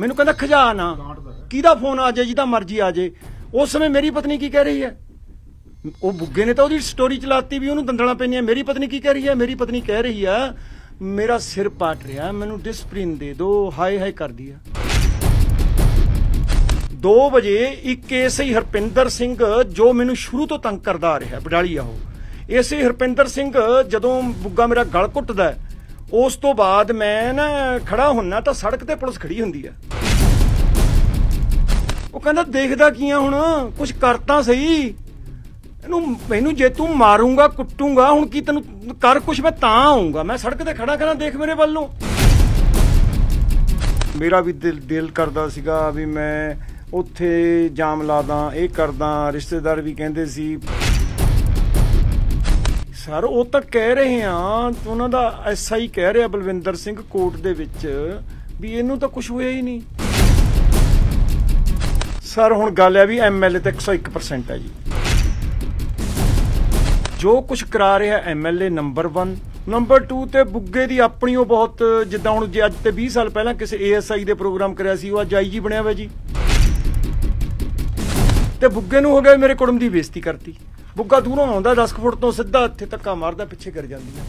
ਮੈਨੂੰ ਕਹਿੰਦਾ ਖਜ਼ਾਨਾ ਕਿਹਦਾ ਫੋਨ ਆ ਜਾਏ ਜਿਹਦਾ ਮਰਜ਼ੀ ਆ ਜਾਏ ਉਸ ਸਮੇਂ ਮੇਰੀ ਪਤਨੀ ਕੀ ਕਹਿ ਰਹੀ ਹੈ ਉਹ ਬੁੱਗੇ ਨੇ ਤਾਂ ਉਹਦੀ ਸਟੋਰੀ ਚਲਾਤੀ ਵੀ ਉਹਨੂੰ ਦੰਦਲਾਂ ਪੈਣੀਆਂ ਮੇਰੀ ਪਤਨੀ ਕੀ ਕਹਿ ਰਹੀ ਹੈ ਮੇਰੀ ਪਤਨੀ ਕਹਿ ਰਹੀ ਆ ਮੇਰਾ ਸਿਰ ਪਾਟ ਰਿਹਾ ਮੈਨੂੰ ਡਿਸਪਲਿਨ ਦੇ ਦੋ ਹਾਏ ਹਾਏ ਕਰਦੀ ਆ 2 ਵਜੇ ਇੱਕ ਐਸੇ ਹੀ ਹਰਪਿੰਦਰ ਸਿੰਘ ਜੋ ਮੈਨੂੰ ਸ਼ੁਰੂ ਤੋਂ ਤੰਗ ਕਰਦਾ ਆ ਰਿਹਾ ਬਡਾਲੀ ਆਹੋ ਐਸੇ ਹਰਪਿੰਦਰ ਸਿੰਘ ਜਦੋਂ ਬੁੱਗਾ ਮੇਰਾ ਗਲ ਘੁੱਟਦਾ ਉਸ ਤੋਂ ਬਾਅਦ ਮੈਂ ਨਾ ਖੜਾ ਹੁੰਨਾ ਤਾਂ ਸੜਕ ਤੇ ਪੁਲਿਸ ਖੜੀ ਹੁੰਦੀ ਆ ਉਹ ਕਹਿੰਦਾ ਦੇਖਦਾ ਕੀ ਆ ਹੁਣ ਕੁਝ ਕਰਤਾ ਸਹੀ ਇਹਨੂੰ ਮੈਨੂੰ ਜੇ ਤੂੰ ਮਾਰੂਗਾ ਕੁੱਟੂਗਾ ਹੁਣ ਕੀ ਤੈਨੂੰ ਕਰ ਕੁਛ ਮੈਂ ਤਾਂ ਆਉਂਗਾ ਮੈਂ ਸੜਕ ਤੇ ਖੜਾ ਕਰਾਂ ਦੇਖ ਮੇਰੇ ਵੱਲ ਨੂੰ ਮੇਰਾ ਵੀ ਦਿਲ ਦਿਲ ਕਰਦਾ ਸੀਗਾ ਵੀ ਮੈਂ ਉੱਥੇ ਜਾਮ ਲਾਦਾ ਇਹ ਕਰਦਾ ਰਿਸ਼ਤੇਦਾਰ ਵੀ ਕਹਿੰਦੇ ਸੀ ਸਰ ਉਹ ਤਾਂ ਕਹਿ ਰਹੇ ਆ ਉਹਨਾਂ ਦਾ ਐਸਆਈ ਕਹਿ ਰਿਹਾ ਬਲਵਿੰਦਰ ਸਿੰਘ ਕੋਰਟ ਦੇ ਵਿੱਚ ਵੀ ਇਹਨੂੰ ਤਾਂ ਕੁਝ ਹੋਇਆ ਹੀ ਨਹੀਂ ਸਰ ਹੁਣ ਗੱਲ ਆ ਵੀ ਐਮਐਲਏ ਤਾਂ 101% ਹੈ ਜੀ ਜੋ ਕੁਝ ਕਰਾ ਰਿਹਾ ਐਮਐਲਏ ਨੰਬਰ 1 ਨੰਬਰ 2 ਤੇ ਬੁੱਗੇ ਦੀ ਆਪਣੀ ਉਹ ਬਹੁਤ ਜਿੱਦਾਂ ਹੁਣ ਜੇ ਅੱਜ ਤੇ 20 ਸਾਲ ਪਹਿਲਾਂ ਕਿਸੇ ਏਐਸਆਈ ਦੇ ਪ੍ਰੋਗਰਾਮ ਕਰਿਆ ਸੀ ਉਹ ਅੱਜ ਆਈਜੀ ਬਣਿਆ ਹੋਇਆ ਜੀ ਤੇ ਬੁੱਗੇ ਨੂੰ ਹੋ ਗਿਆ ਮੇਰੇ ਕੁੜਮ ਦੀ ਬੇਇੱਜ਼ਤੀ ਕਰਤੀ ਬੁੱਗਾ ਦੂਰੋਂ ਆਉਂਦਾ 10 ਫੁੱਟ ਤੋਂ ਸਿੱਧਾ ਇੱਥੇ ਧੱਕਾ ਮਾਰਦਾ ਪਿੱਛੇ ਕਰ ਜਾਂਦੀ ਹੈ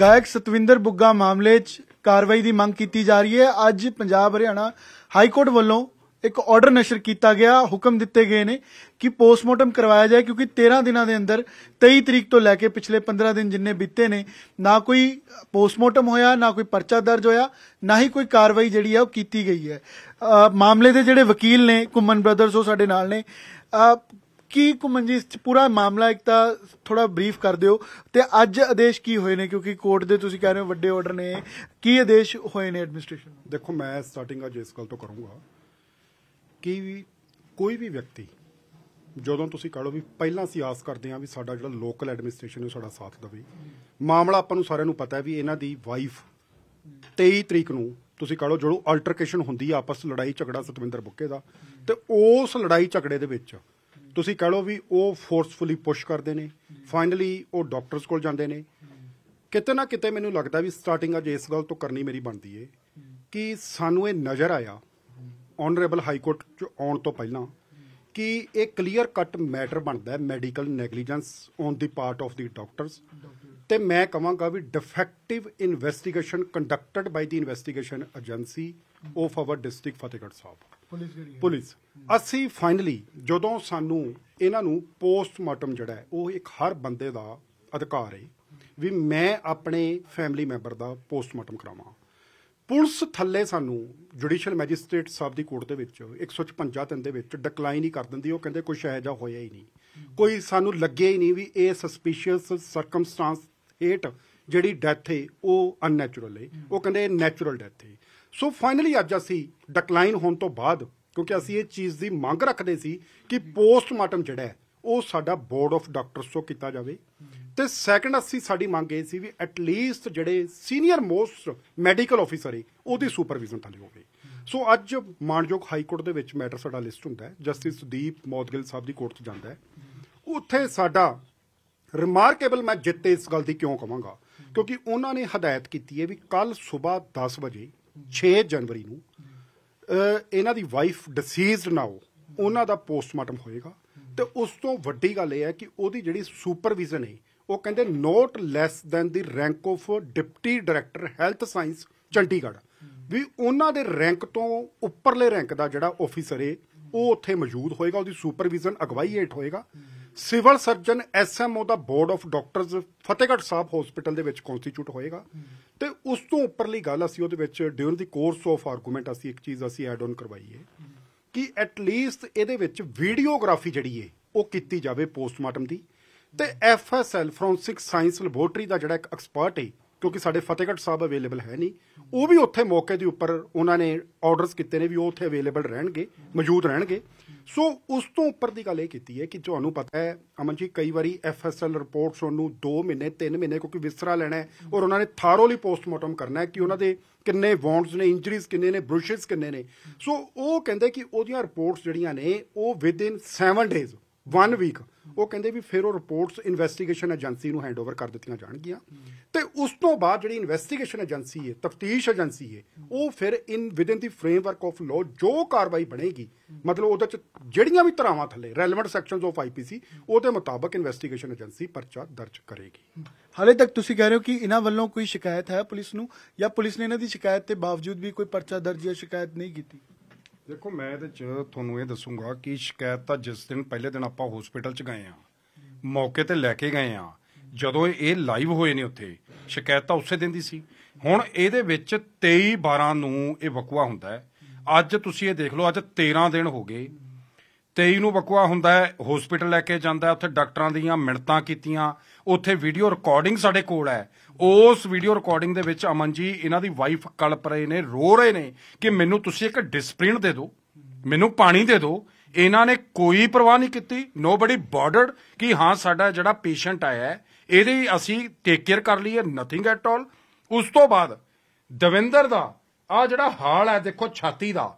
ਗਾਇਕ ਸਤਵਿੰਦਰ ਬੁੱਗਾ ਮਾਮਲੇ 'ਚ ਕਾਰਵਾਈ ਦੀ ਮੰਗ ਕੀਤੀ ਜਾ ਰਹੀ ਹੈ ਅੱਜ ਪੰਜਾਬ ਹਰਿਆਣਾ ਹਾਈ ਕੋਰਟ ਵੱਲੋਂ ਇੱਕ ਆਰਡਰ ਨਸ਼ਰ ਕੀਤਾ ਗਿਆ ਹੁਕਮ ਦਿੱਤੇ ਗਏ ਨੇ ਕਿ ਪੋਸਟਮਾਰਟਮ ਕਰਵਾਇਆ ਜਾਏ ਕਿਉਂਕਿ 13 ਦਿਨਾਂ ਦੇ ਅੰਦਰ 23 ਤਰੀਕ ਤੋਂ ਲੈ ਕੇ ਪਿਛਲੇ 15 ਦਿਨ ਜਿੰਨੇ ਬੀਤੇ ਨੇ ਨਾ ਕੋਈ ਪੋਸਟਮਾਰਟਮ ਹੋਇਆ ਨਾ ਕੋਈ ਪਰਚਾ ਦਰਜ ਹੋਇਆ ਨਾ ਹੀ ਕੋਈ ਕਾਰਵਾਈ ਜਿਹੜੀ ਆ ਉਹ ਕੀਤੀ ਗਈ ਹੈ ਮਾਮਲੇ ਦੇ ਜਿਹੜੇ ਵਕੀਲ ਨੇ ਕੁਮਨ ਬ੍ਰਦਰਸ ਉਹ ਸਾਡੇ ਨਾਲ ਨੇ ਕੀ ਕੁਮਨ ਜੀ ਪੂਰਾ ਮਾਮਲਾ ਇੱਕ ਤਾਂ ਥੋੜਾ ਬਰੀਫ ਕਰ ਦਿਓ ਤੇ ਅੱਜ ਆਦੇਸ਼ ਕੀ ਹੋਏ ਨੇ ਕਿਉਂਕਿ ਕੋਰਟ ਦੇ ਤੁਸੀਂ ਕਹਿ ਰਹੇ ਹੋ ਵੱਡੇ ਆਰਡਰ ਨੇ ਕੀ ਆਦੇਸ਼ ਹੋਏ ਨੇ ਐਡਮਿਨਿਸਟ੍ਰੇਸ਼ਨ ਦੇਖੋ ਮੈਂ ਸਟਾਰਟਿੰਗ ਅੱਜ ਇਸ ਗੱਲ ਤੋਂ ਕਰੂੰਗਾ ਕਿ ਕੋਈ ਵੀ ਵਿਅਕਤੀ ਜਦੋਂ ਤੁਸੀਂ ਕਹ ਵੀ ਪਹਿਲਾਂ ਅਸੀਂ ਆਸ ਕਰਦੇ ਹਾਂ ਵੀ ਸਾਡਾ ਜਿਹੜਾ ਲੋਕਲ ਐਡਮਿਨਿਸਟ੍ਰੇਸ਼ਨ ਉਹ ਸਾਡਾ ਸਾਥ ਦੇਵੇ ਮਾਮਲਾ ਆਪਾਂ ਨੂੰ ਸਾਰਿਆਂ ਨੂੰ ਪਤਾ ਹੈ ਵੀ ਇਹਨਾਂ ਦੀ ਵਾਈਫ 23 ਤਰੀਕ ਨੂੰ ਤੁਸੀਂ ਕਹ ਜਦੋਂ ਅਲਟਰਕੇਸ਼ਨ ਹੁੰਦੀ ਆ ਆਪਸ ਲੜਾਈ ਝਗੜਾ ਸਤਵਿੰਦਰ ਬੁੱਕੇ ਦਾ ਤੇ ਉਸ ਲੜਾਈ ਝਗੜੇ ਦੇ ਵਿੱਚ ਤੁਸੀਂ ਕਹ ਵੀ ਉਹ ਫੋਰਸਫੁਲੀ ਪੁਸ਼ ਕਰਦੇ ਨੇ ਫਾਈਨਲੀ ਉਹ ਡਾਕਟਰਸ ਕੋਲ ਜਾਂਦੇ ਨੇ ਕਿਤੇ ਨਾ ਕਿਤੇ ਮੈਨੂੰ ਲੱਗਦਾ ਵੀ ਸਟਾਰਟਿੰਗ ਅਜ ਇਸ ਗੱਲ ਤੋਂ ਕਰਨੀ ਮੇਰੀ ਬਣਦੀ ਏ ਕਿ ਸਾਨੂੰ ਇਹ ਨਜ਼ਰ ਆਇਆ ਆਨਰੇਬਲ ਹਾਈ ਕੋਰਟ ਚ ਆਉਣ ਤੋਂ ਪਹਿਲਾਂ ਕਿ ਇਹ ਕਲੀਅਰ ਕੱਟ ਮੈਟਰ ਬਣਦਾ ਹੈ medical negligence on the part of the doctors ਤੇ ਮੈਂ ਕਹਾਂਗਾ ਵੀ defective investigation conducted by the investigation agency of our district Fatehgarh Sahib police ਅਸੀਂ ਫਾਈਨਲੀ ਜਦੋਂ ਸਾਨੂੰ ਇਹਨਾਂ ਨੂੰ ਪੋਸਟਮਾਰਟਮ ਜਿਹੜਾ ਹੈ ਉਹ ਇੱਕ ਹਰ ਬੰਦੇ ਦਾ ਅਧਿਕਾਰ ਹੈ ਵੀ ਮੈਂ ਆਪਣੇ ਫੈਮਿਲੀ ਮੈਂਬਰ ਦਾ ਪੋਸਟਮਾਰਟਮ ਕਰਾਵਾਂ ਪੁਲਿਸ ਥੱਲੇ ਸਾਨੂੰ ਜੁਡੀਸ਼ੀਅਲ ਮੈਜਿਸਟ੍ਰੇਟ ਸਾਹਿਬ ਦੀ ਕੋਰਟ ਦੇ ਵਿੱਚ 156 ਤਿੰਨ ਦੇ ਵਿੱਚ ਡਿਕਲਾਈਨ ਹੀ ਕਰ ਦਿੰਦੀ ਉਹ ਕਹਿੰਦੇ ਕੁਝ ਇਹੋ ਜਿਹਾ ਹੋਇਆ ਹੀ ਨਹੀਂ ਕੋਈ ਸਾਨੂੰ ਲੱਗਿਆ ਹੀ ਨਹੀਂ ਵੀ ਇਹ ਸਸਪੀਸ਼ੀਅਸ ਸਰਕਮਸਟੈਂਸ ਹੇਟ ਜਿਹੜੀ ਡੈਥ ਹੈ ਉਹ ਅਨੈਚੁਰਲ ਹੈ ਉਹ ਕਹਿੰਦੇ ਨੈਚੁਰਲ ਡੈਥ ਹੈ ਸੋ ਫਾਈਨਲੀ ਅੱਜ ਅਸੀਂ ਡਿਕਲਾਈਨ ਹੋਣ ਤੋਂ ਬਾਅਦ ਕਿਉਂਕਿ ਅਸੀਂ ਇਹ ਚੀਜ਼ ਦੀ ਮੰਗ ਰੱਖਦੇ ਸੀ ਕਿ ਪੋਸਟਮਾਰਟਮ ਜਿਹੜਾ ਹੈ ਉਹ ਸਾਡਾ ਬੋਰਡ ਆਫ ਡਾਕਟਰਸ ਤੋਂ ਕੀਤਾ ਜਾਵੇ ਤੇ ਸੈਕੰਡ ਅਸੀਂ ਸਾਡੀ ਮੰਗ ਇਹ ਸੀ ਵੀ ਐਟ ਲੀਸਟ ਜਿਹੜੇ ਸੀਨੀਅਰ ਮੋਸਟ ਮੈਡੀਕਲ ਆਫੀਸਰ ਹੈ ਉਹਦੀ ਸੁਪਰਵਿਜ਼ਨ ਥੱਲੇ ਹੋਵੇ ਸੋ ਅੱਜ ਮਾਨਯੋਗ ਹਾਈ ਕੋਰਟ ਦੇ ਵਿੱਚ ਮੈਟਰ ਸਾਡਾ ਲਿਸਟ ਹੁੰਦਾ ਹੈ ਜਸਟਿਸ ਦੀਪ ਮੌਦਗਿਲ ਸਾਹਿਬ ਦੀ ਕੋਰਟ 'ਚ ਜਾਂਦਾ ਹੈ ਉੱਥੇ ਸਾਡਾ ਰਿਮਾਰਕੇਬਲ ਮੈਂ ਜਿੱਤੇ ਇਸ ਗੱਲ ਦੀ ਕਿਉਂ ਕਵਾਂਗਾ ਕਿਉਂਕਿ ਉਹਨਾਂ ਨੇ ਹਦਾਇਤ ਕੀਤੀ ਹੈ ਵੀ ਕੱਲ ਸਵੇਰ 10 ਵਜੇ 6 ਜਨਵਰੀ ਨੂੰ ਇਹਨਾਂ ਦੀ ਵਾਈਫ ਡਿਸੀਜ਼ਡ ਨਾਓ ਉਹਨਾਂ ਦਾ ਪੋਸਟਮਾਰਟਮ ਹੋਏਗਾ ਤੇ ਉਸ ਤੋਂ ਵੱਡੀ ਗੱਲ ਇਹ ਹੈ ਕਿ ਉਹਦੀ ਜਿਹੜੀ ਸੁਪਰਵਿਜ਼ਨ ਹੈ ਉਹ ਕਹਿੰਦੇ not less than the rank of deputy director health science Chandigarh ਵੀ ਉਹਨਾਂ ਦੇ ਰੈਂਕ ਤੋਂ ਉੱਪਰਲੇ ਰੈਂਕ ਦਾ ਜਿਹੜਾ ਆਫੀਸਰ ਹੈ ਉਹ ਉੱਥੇ ਮੌਜੂਦ ਹੋਏਗਾ ਉਹਦੀ ਸੁਪਰਵਿਜ਼ਨ ਅਗਵਾਈ ਹੇਠ ਹੋਏਗਾ ਸਿਵਲ ਸਰਜਨ ਐਸਐਮਓ ਦਾ board of doctors Fatehgarh Sahib hospital ਦੇ ਵਿੱਚ ਕਨਸਟੀਟਿਊਟ ਹੋਏਗਾ ਤੇ ਉਸ ਤੋਂ ਉੱਪਰਲੀ ਗੱਲ ਅਸੀਂ ਉਹਦੇ ਵਿੱਚ during the course of argument ਅਸੀਂ ਇੱਕ ਚੀਜ਼ ਅਸੀਂ ਐਡ ਆਨ ਕਰਵਾਈਏ ਕਿ ਐਟ ਲੀਸਟ ਇਹਦੇ ਵਿੱਚ ਵੀਡੀਓਗ੍ਰਾਫੀ ਜਿਹੜੀ ਏ ਉਹ ਕੀਤੀ ਜਾਵੇ ਪੋਸਟਮਾਰਟਮ ਦੀ ਤੇ ਐਫਐਸਐਲ ਫੋਰੈਂਸਿਕ ਸਾਇੰਸ ਲੈਬੋਰਟਰੀ ਦਾ ਜਿਹੜਾ ਇੱਕ ਐਕਸਪਰਟ ਏ ਕਿਉਂਕਿ ਸਾਡੇ ਫਤਿਹਗੜ੍ਹ ਸਾਹਿਬ ਅਵੇਲੇਬਲ ਹੈ ਨਹੀਂ ਉਹ ਵੀ ਉੱਥੇ ਮੌਕੇ ਦੇ ਉੱਪਰ ਉਹਨਾਂ ਨੇ ਆਰਡਰਸ ਕੀਤੇ ਨੇ ਵੀ ਉਹ ਉੱਥੇ ਅਵੇਲੇਬਲ ਰਹਿਣਗੇ ਮੌਜੂਦ ਰਹਿਣਗੇ ਸੋ ਉਸ ਤੋਂ ਉੱਪਰ ਦੀ ਗੱਲ ਇਹ ਕੀਤੀ ਹੈ ਕਿ ਤੁਹਾਨੂੰ ਪਤਾ ਹੈ ਅਮਨ ਜੀ ਕਈ ਵਾਰੀ ਐਫਐਸਐਲ ਰਿਪੋਰਟਸ ਉਹਨੂੰ 2 ਮਹੀਨੇ 3 ਮਹੀਨੇ ਕਿਉਂਕਿ ਵਿਸਰਾ ਲੈਣਾ ਹੈ ਔਰ ਉਹਨਾਂ ਨੇ ਥਾਰੋਲੀ ਪੋਸਟਮਾਰਟਮ ਕਰਨਾ ਹੈ ਕਿ ਉਹਨਾਂ ਦੇ ਕਿੰਨੇ ਵੌਂਡਸ ਨੇ ਇੰਜਰੀਜ਼ ਕਿੰਨੇ ਨੇ ਬਰੂਸ਼ਸ ਕਿੰਨੇ ਨੇ ਸੋ ਉਹ ਕਹਿੰਦੇ ਕਿ ਉਹਦੀਆਂ ਰਿਪੋਰਟਸ ਜਿਹੜੀਆਂ ਨੇ ਉਹ ਵਿਦ ਇਨ 7 ਡੇਜ਼ 1 ਵੀਕ ਉਹ ਕਹਿੰਦੇ ਵੀ ਫਿਰ ਉਹ ਰਿਪੋਰਟਸ ਇਨਵੈਸਟੀਗੇਸ਼ਨ ਏਜੰਸੀ ਨੂੰ ਹੈਂਡਓਵਰ ਕਰ ਦਿੱਤੀਆਂ ਜਾਣਗੀਆਂ ਤੇ ਉਸ ਤੋਂ ਬਾਅਦ ਜਿਹੜੀ ਇਨਵੈਸਟੀਗੇਸ਼ਨ ਏਜੰਸੀ ਹੈ ਤਫਤੀਸ਼ ਏਜੰਸੀ ਹੈ ਉਹ ਫਿਰ in within the framework of law ਜੋ ਕਾਰਵਾਈ ਬਣੇਗੀ ਮਤਲਬ ਉਹਦੇ ਚ ਜਿਹੜੀਆਂ ਵੀ ਧਰਾਵਾਂ ਥੱਲੇ ਰੈਲੇਵੈਂਟ ਸੈਕਸ਼ਨਸ ਆਫ ਆਈਪੀਸੀ ਉਹਦੇ ਮੁਤਾਬਕ ਇਨਵੈਸਟੀਗੇਸ਼ਨ ਏਜੰਸੀ ਪਰਚਾ ਦਰਜ ਕਰੇਗੀ ਹਾਲੇ ਤੱਕ ਤੁਸੀਂ ਕਹਿ ਰਹੇ ਹੋ ਕਿ ਇਹਨਾਂ ਵੱਲੋਂ ਕੋਈ ਸ਼ਿਕਾਇਤ ਹੈ ਪੁਲਿਸ ਨੂੰ ਜਾਂ ਪੁਲਿਸ ਨੇ ਇਹਨਾਂ ਦੀ ਸ਼ਿਕਾਇਤ ਤੇ ਬਾਵਜੂਦ ਵੀ ਕੋਈ ਪਰਚਾ ਦਰਜ ਜਾਂ ਸ਼ਿਕਾਇਤ ਨਹੀਂ ਕੀਤੀ ਦੇਖੋ ਮੈਂ ਇਹਦੇ ਚ ਤੁਹਾਨੂੰ ਇਹ ਦੱਸੂਗਾ ਕਿ ਸ਼ਿਕਾਇਤ ਤਾਂ ਜਿਸ ਦਿਨ ਪਹਿਲੇ ਦਿਨ ਆਪਾਂ ਹਸਪੀਟਲ ਚ ਗਏ ਆ ਮੌਕੇ ਤੇ ਲੈ ਕੇ ਗਏ ਆ ਜਦੋਂ ਇਹ ਲਾਈਵ ਹੋਏ ਨੇ ਉੱਥੇ ਸ਼ਿਕਾਇਤ ਤਾਂ ਉਸੇ ਦਿਨ ਦੀ ਸੀ ਹੁਣ ਇਹਦੇ ਵਿੱਚ 23 12 ਨੂੰ ਇਹ ਵਕਵਾ ਹੁੰਦਾ ਅੱਜ ਤੁਸੀਂ ਇਹ ਦੇਖ ਲਓ ਅੱਜ 13 ਦਿਨ ਹੋ ਗਏ 23 ਨੂੰ ਵਕਵਾ ਹੁੰਦਾ ਹੈ ਹਸਪੀਟਲ ਲੈ ਕੇ ਜਾਂਦਾ ਉੱਥੇ ਡਾਕਟਰਾਂ ਦੀਆਂ ਮਿੰਟਾਂ ਕੀਤੀਆਂ ਉੱਥੇ ਵੀਡੀਓ ਰਿਕਾਰਡਿੰਗ ਸਾਡੇ ਕੋਲ ਹੈ ਉਸ ਵੀਡੀਓ ਰਿਕਾਰਡਿੰਗ ਦੇ ਵਿੱਚ ਅਮਨ ਜੀ ਇਹਨਾਂ ਦੀ ਵਾਈਫ ਕਲਪ ਰਹੇ ਨੇ ਰੋ ਰਹੇ ਨੇ ਕਿ ਮੈਨੂੰ ਤੁਸੀਂ ਇੱਕ ਡਿਸਪਲਿਨ ਦੇ ਦਿਓ ਮੈਨੂੰ ਪਾਣੀ ਦੇ ਦਿਓ ਇਹਨਾਂ ਨੇ ਕੋਈ ਪਰਵਾਹ ਨਹੀਂ ਕੀਤੀ ਨੋਬਡੀ ਬਾਰਡਰਡ ਕਿ ਹਾਂ ਸਾਡਾ ਜਿਹੜਾ ਪੇਸ਼ੈਂਟ ਆਇਆ ਹੈ ਇਹਦੇ ਅਸੀਂ ਟੇਕ ਕੇਅਰ ਕਰ ਲਈਏ ਨਥਿੰਗ ਐਟ ਆਲ ਉਸ ਤੋਂ ਬਾਅਦ ਦਵਿੰਦਰ ਦਾ ਆ ਜਿਹੜਾ ਹਾਲ ਹੈ ਦੇਖੋ ਛਾਤੀ ਦਾ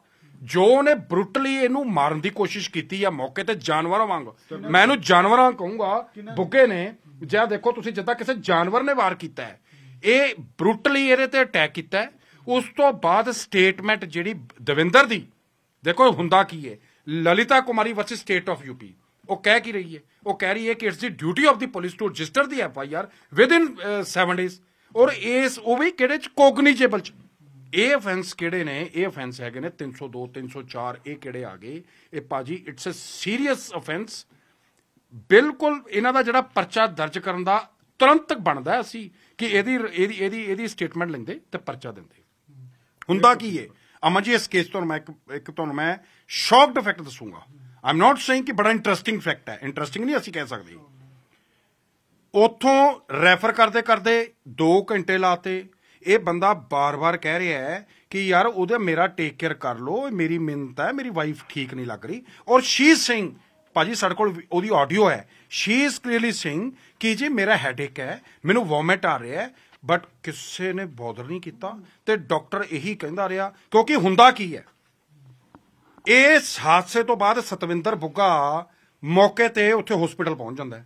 ਜੋ ਉਹਨੇ ਬਰੂਟਲੀ ਇਹਨੂੰ ਮਾਰਨ ਦੀ ਕੋਸ਼ਿਸ਼ ਕੀਤੀ ਆ ਮੌਕੇ ਤੇ ਜਾਨਵਰਾਂ ਵਾਂਗ ਮੈਂ ਇਹਨੂੰ ਜਾਨਵਰਾਂ ਕਹੂੰਗਾ ਬੁੱਕੇ ਨੇ ਜੇ ਦੇਖੋ ਤੁਸੀਂ ਜਿੱਦਾਂ ਕਿਸੇ ਜਾਨਵਰ ਨੇ ਵਾਰ ਕੀਤਾ ਹੈ ਇਹ ਬਰੂਟਲੀ ਇਹਦੇ ਤੇ ਅਟੈਕ ਕੀਤਾ ਹੈ ਉਸ ਤੋਂ ਬਾਅਦ ਸਟੇਟਮੈਂਟ ਜਿਹੜੀ ਦਵਿੰਦਰ ਦੀ ਦੇਖੋ ਹੁੰਦਾ ਕੀ ਹੈ Lalita Kumari versus state of UP ਉਹ ਕਹਿ ਕੀ ਰਹੀ ਹੈ ਉਹ ਕਹਿ ਰਹੀ ਹੈ ਕਿ it's the duty of the police to register the F I R within 7 days ਔਰ ਇਸ ਉਹ ਵੀ ਕਿਹੜੇ ਚ ਕੋਗਨੀਜੇਬਲ ਚ ਇਹ ਅਫੈਂਸ ਕਿਹੜੇ ਨੇ ਇਹ ਅਫੈਂਸ ਹੈਗੇ ਨੇ 302 304 ਇਹ ਕਿਹੜੇ ਆ ਗਏ ਇਹ ਪਾਜੀ ਇਟਸ ਅ ਸੀਰੀਅਸ ਅਫੈਂਸ ਬਿਲਕੁਲ ਇਹਨਾਂ ਦਾ ਜਿਹੜਾ ਪਰਚਾ ਦਰਜ ਕਰਨ ਦਾ ਤੁਰੰਤ ਬਣਦਾ ਅਸੀਂ ਕਿ ਇਹਦੀ ਇਹਦੀ ਇਹਦੀ ਇਹਦੀ ਸਟੇਟਮੈਂਟ ਲੈਂਦੇ ਤੇ ਪਰਚਾ ਦਿੰਦੇ ਹੁੰਦਾ ਕੀ ਹੈ ਅਮਨ ਜੀ ਇਸ ਕੇਸ ਤੋਂ ਮੈਂ ਇੱਕ ਤੁਹਾਨੂੰ ਮੈਂ ਸ਼ੌਕਡ ਫੈਕਟ ਦੱਸੂਗਾ ਆਮ ਨਾਟ ਸੇਇੰਗ ਕਿ ਬੜਾ ਇੰਟਰਸਟਿੰਗ ਫੈਕਟ ਹੈ ਇੰਟਰਸਟਿੰਗ ਨਹੀਂ ਅਸੀਂ ਕਹਿ ਸਕਦੇ ਉਥੋਂ ਰੈਫਰ ਕਰਦੇ ਕਰਦੇ 2 ਘੰਟੇ ਲਾਤੇ ਇਹ ਬੰਦਾ ਬਾਰ-ਬਾਰ ਕਹਿ ਰਿਹਾ ਹੈ ਕਿ ਯਾਰ ਉਹਦੇ ਮੇਰਾ ਟੇਕ ਕੇਅਰ ਕਰ ਲੋ ਮੇਰੀ ਮਿੰਤ ਹੈ ਮੇਰੀ ਵਾਈਫ ਠੀਕ ਨਹੀਂ ਲੱਗ ਰਹੀ ਔਰ ਸ਼ੀ ਸਿੰਘ ਸੇਇੰਗ ਭਾਜੀ ਸਾਡੇ ਕੋਲ ਉਹਦੀ ਆਡੀਓ ਹੈ ਸ਼ੀ ਇਜ਼ ਕਲੀਅਰਲੀ ਸੇਇੰਗ ਕਿ ਜੀ ਮੇਰਾ ਹੈਡੇਕ ਹੈ ਮੈਨੂੰ ਵੋਮਿਟ ਆ ਰਿਹਾ ਹੈ ਬਟ ਕਿਸੇ ਨੇ ਬੋਦਰ ਨਹੀਂ ਕੀਤਾ ਤੇ ਡਾਕਟਰ ਇਹੀ ਕਹਿੰਦਾ ਰਿਹਾ ਕਿਉਂਕਿ ਹੁੰਦਾ ਕੀ ਹੈ ਇਸ ਹਾਦਸੇ ਤੋਂ ਬਾਅਦ ਸਤਵਿੰਦਰ ਬੁੱਗਾ ਮੌਕੇ ਤੇ ਉੱਥੇ ਹਸਪੀਟਲ ਪਹੁੰਚ ਜਾਂਦਾ ਹੈ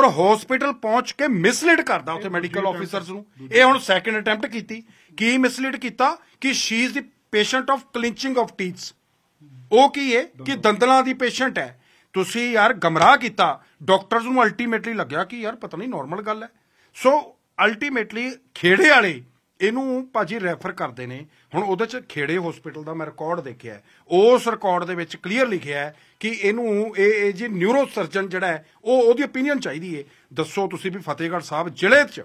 ਔਰ ਹਸਪੀਟਲ ਪਹੁੰਚ ਕੇ ਮਿਸਲੀਡ ਕਰਦਾ ਉੱਥੇ ਮੈਡੀਕਲ ਆਫੀਸਰਸ ਨੂੰ ਇਹ ਹੁਣ ਸੈਕੰਡ ਅਟੈਂਪਟ ਕੀਤੀ ਕੀ ਮਿਸਲੀਡ ਕੀਤਾ ਕਿ she is the patient of clinching of teeths ਉਹ ਕੀ ਹੈ ਕਿ ਦੰਦਲਾਂ ਦੀ ਪੇਸ਼ੈਂਟ ਹੈ ਤੁਸੀਂ ਯਾਰ ਗਮਰਾਹ ਕੀਤਾ ਡਾਕਟਰਸ ਨੂੰ ਅਲਟੀਮੇਟਲੀ ਲੱਗਿਆ ਕਿ ਯਾਰ ਪਤਾ ਨਹੀਂ ਨਾਰਮਲ ਗੱਲ ਹੈ ਸੋ ਅਲਟੀਮੇਟਲੀ ਖੇੜੇ ਵਾਲੇ ਇਹਨੂੰ ਭਾਜੀ ਰੈਫਰ ਕਰਦੇ ਨੇ ਹੁਣ ਉਹਦੇ ਚ ਖੇੜੇ ਹਸਪੀਟਲ ਦਾ ਮੈਂ ਰਿਕਾਰਡ ਦੇਖਿਆ ਉਸ ਰਿਕਾਰਡ ਦੇ ਵਿੱਚ ਕਲੀਅਰ ਲਿਖਿਆ ਹੈ ਕਿ ਇਹਨੂੰ ਇਹ ਇਹ ਜੀ ਨਿਊਰੋ ਸਰਜਨ ਜਿਹੜਾ ਹੈ ਉਹ ਉਹਦੀ opinion ਚਾਹੀਦੀ ਹੈ ਦੱਸੋ ਤੁਸੀਂ ਵੀ ਫਤੇਗੜ ਸਾਹਿਬ ਜ਼ਿਲ੍ਹੇ ਚ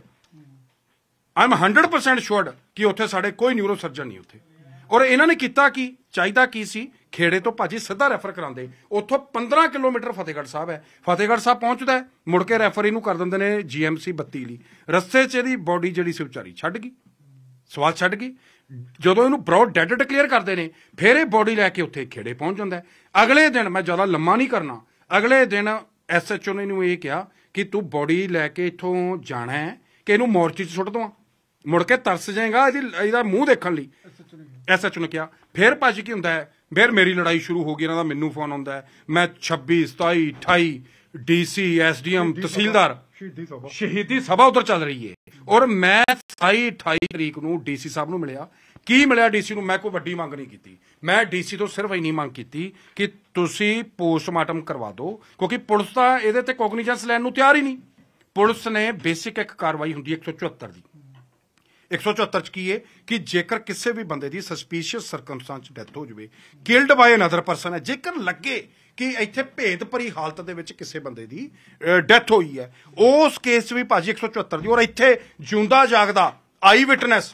ਆਮ 100% ਸ਼ੋਰ ਕਿ ਉੱਥੇ ਸਾਡੇ ਕੋਈ ਨਿਊਰੋ ਸਰਜਨ ਨਹੀਂ ਉੱਥੇ ਔਰ ਇਹਨਾਂ ਨੇ ਕੀਤਾ ਕੀ ਚਾਹੀਦਾ ਕੀ ਸੀ ਖੇੜੇ ਤੋਂ ਭਾਜੀ ਸਿੱਧਾ ਰੈਫਰ ਕਰਾਉਂਦੇ ਉੱਥੋਂ 15 ਕਿਲੋਮੀਟਰ ਫਤਿਹਗੜ੍ਹ ਸਾਹਿਬ ਹੈ ਫਤਿਹਗੜ੍ਹ ਸਾਹਿਬ ਪਹੁੰਚਦਾ ਮੁੜ ਕੇ ਰੈਫਰ ਇਹਨੂੰ ਕਰ ਦਿੰਦੇ ਨੇ ਜੀਐਮਸੀ 32 ਲਈ ਰਸਤੇ 'ਚ ਇਹਦੀ ਬਾਡੀ ਜਿਹੜੀ ਸੀ ਵਿਚਾਰੀ ਛੱਡ ਗਈ ਸਵਾਦ ਛੱਡ ਗਈ ਜਦੋਂ ਇਹਨੂੰ ਬ੍ਰੌਡ ਡੈਡ ਡਿਕਲੇਅਰ ਕਰਦੇ ਨੇ ਫਿਰ ਇਹ ਬਾਡੀ ਲੈ ਕੇ ਉੱਥੇ ਖੇੜੇ ਪਹੁੰਚ ਜਾਂਦਾ ਅਗਲੇ ਦਿਨ ਮੈਂ ਜ਼ਿਆਦਾ ਲੰਮਾ ਨਹੀਂ ਕਰਨਾ ਅਗਲੇ ਦਿਨ ਐਸਐਚਓ ਨੇ ਇਹਨੂੰ ਇਹ ਕਿਹਾ ਕਿ ਤੂੰ ਬਾਡੀ ਲੈ ਕੇ ਇੱਥੋਂ ਜਾਣਾ ਹੈ ਕਿ ਇਹਨੂੰ ਮੋਰਚੇ 'ਚ ਸੁੱਟ ਦਵਾਂ ਮੁੜ ਕੇ ਤਰਸ ਜਾਏਗਾ ਇਹਦੀ ਇਹਦਾ ਮੂੰਹ ਦੇਖਣ ਲਈ ਐਸਐਚ ਨੇ ਕਿਹਾ ਫਿਰ ਭਾਜੀ ਕੀ ਹੁੰਦਾ ਹੈ ਫਿਰ ਮੇਰੀ ਲੜਾਈ ਸ਼ੁਰੂ ਹੋ ਗਈ ਇਹਨਾਂ ਦਾ ਮੈਨੂੰ ਫੋਨ ਆਉਂਦਾ ਮੈਂ 26 27 28 ਡੀਸੀ ਐਸਡੀਐਮ ਤਹਿਸੀਲਦਾਰ ਸ਼ਹੀਦੀ ਸਭਾ ਉਧਰ ਚੱਲ ਰਹੀ ਹੈ ਔਰ ਮੈਂ 27 28 ਤਰੀਕ ਨੂੰ ਡੀਸੀ ਸਾਹਿਬ ਨੂੰ ਮਿਲਿਆ ਕੀ ਮਿਲਿਆ ਡੀਸੀ ਨੂੰ ਮੈਂ ਕੋਈ ਵੱਡੀ ਮੰਗ ਨਹੀਂ ਕੀਤੀ ਮੈਂ ਡੀਸੀ ਤੋਂ ਸਿਰਫ ਇਨੀ ਮੰਗ ਕੀਤੀ ਕਿ ਤੁਸੀਂ ਪੋਸਟਮਾਰਟਮ ਕਰਵਾ ਦਿਓ ਕਿਉਂਕਿ ਪੁਲਿਸ ਤਾਂ ਇਹਦੇ ਤੇ ਕੋਗਨੀਜੈਂਸ ਲੈਣ ਨੂੰ ਤਿਆਰ ਹੀ ਨਹੀਂ ਪੁਲਿਸ ਨੇ ਬੇਸਿਕ ਇੱਕ ਕਾਰਵਾਈ ਹੁੰਦੀ 174 ਦੀ 174 ਚ ਕੀ ਹੈ ਕਿ ਜੇਕਰ ਕਿਸੇ ਵੀ ਬੰਦੇ ਦੀ ਸਸਪੀਸ਼ੀਅਸ ਸਰਕਮਸਟੈਂਸ ਡੈਥ ਹੋ ਜਵੇ ਕਿਲਡ ਬਾਈ ਅਨਦਰ ਪਰਸਨ ਹੈ ਜੇਕਰ ਲੱਗੇ ਕਿ ਇੱਥੇ ਭੇਦ ਭਰੀ ਹਾਲਤ ਦੇ ਵਿੱਚ ਕਿਸੇ ਬੰਦੇ ਦੀ ਡੈਥ ਹੋਈ ਹੈ ਉਸ ਕੇਸ ਵੀ ਭਾਜੀ 174 ਦੀ ਔਰ ਇੱਥੇ ਜਿਉਂਦਾ ਜਾਗਦਾ ਆਈ ਵਿਟਨੈਸ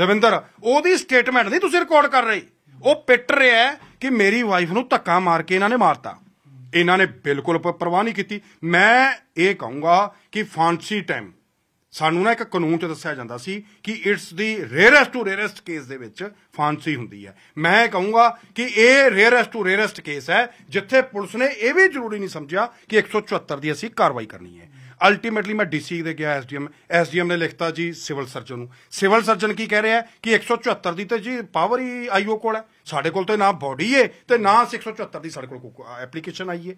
ਰਵਿੰਦਰ ਉਹਦੀ ਸਟੇਟਮੈਂਟ ਨਹੀਂ ਤੁਸੀਂ ਰਿਕਾਰਡ ਕਰ ਰਹੇ ਉਹ ਪਿੱਟ ਰਿਹਾ ਕਿ ਮੇਰੀ ਵਾਈਫ ਨੂੰ ਧੱਕਾ ਮਾਰ ਕੇ ਇਹਨਾਂ ਨੇ ਮਾਰਤਾ ਇਹਨਾਂ ਨੇ ਬਿਲਕੁਲ ਪਰਵਾਹ ਨਹੀਂ ਕੀਤੀ ਮੈਂ ਇਹ ਕਹੂੰਗਾ ਕਿ ਫਾਂਸੀ ਟਾਈਮ ਸਾਨੂੰ ਨਾ ਇੱਕ ਕਾਨੂੰਨ ਚ ਦੱਸਿਆ ਜਾਂਦਾ ਸੀ ਕਿ it's the rarest to rarest case ਦੇ ਵਿੱਚ ਫਾਂਸੀ ਹੁੰਦੀ ਹੈ ਮੈਂ ਕਹੂੰਗਾ ਕਿ ਇਹ ਰੇਅਰੈਸਟ ਟੂ ਰੇਅਰੈਸਟ ਕੇਸ ਹੈ ਜਿੱਥੇ ਪੁਲਿਸ ਨੇ ਇਹ ਵੀ ਜ਼ਰੂਰੀ ਨਹੀਂ ਸਮਝਿਆ ਕਿ 174 ਦੀ ਅਸੀਂ ਕਾਰਵਾਈ ਕਰਨੀ ਹੈ ਅਲਟੀਮੇਟਲੀ ਮੈਂ ਡੀਸੀ ਦੇ ਗਿਆ ਐਸਡੀਐਮ ਐਸਡੀਐਮ ਨੇ ਲਿਖਤਾ ਜੀ ਸਿਵਲ ਸਰਜਨ ਨੂੰ ਸਿਵਲ ਸਰਜਨ ਕੀ ਕਹਿ ਰਿਹਾ ਕਿ 174 ਦੀ ਤੇ ਜੀ ਪਾਵਰ ਹੀ ਆਈਓ ਕੋਲ ਹੈ ਸਾਡੇ ਕੋਲ ਤੇ ਨਾ ਬੋਡੀ ਹੈ ਤੇ ਨਾ 174 ਦੀ ਸਾਡੇ ਕੋਲ ਐਪਲੀਕੇਸ਼ਨ ਆਈ ਹੈ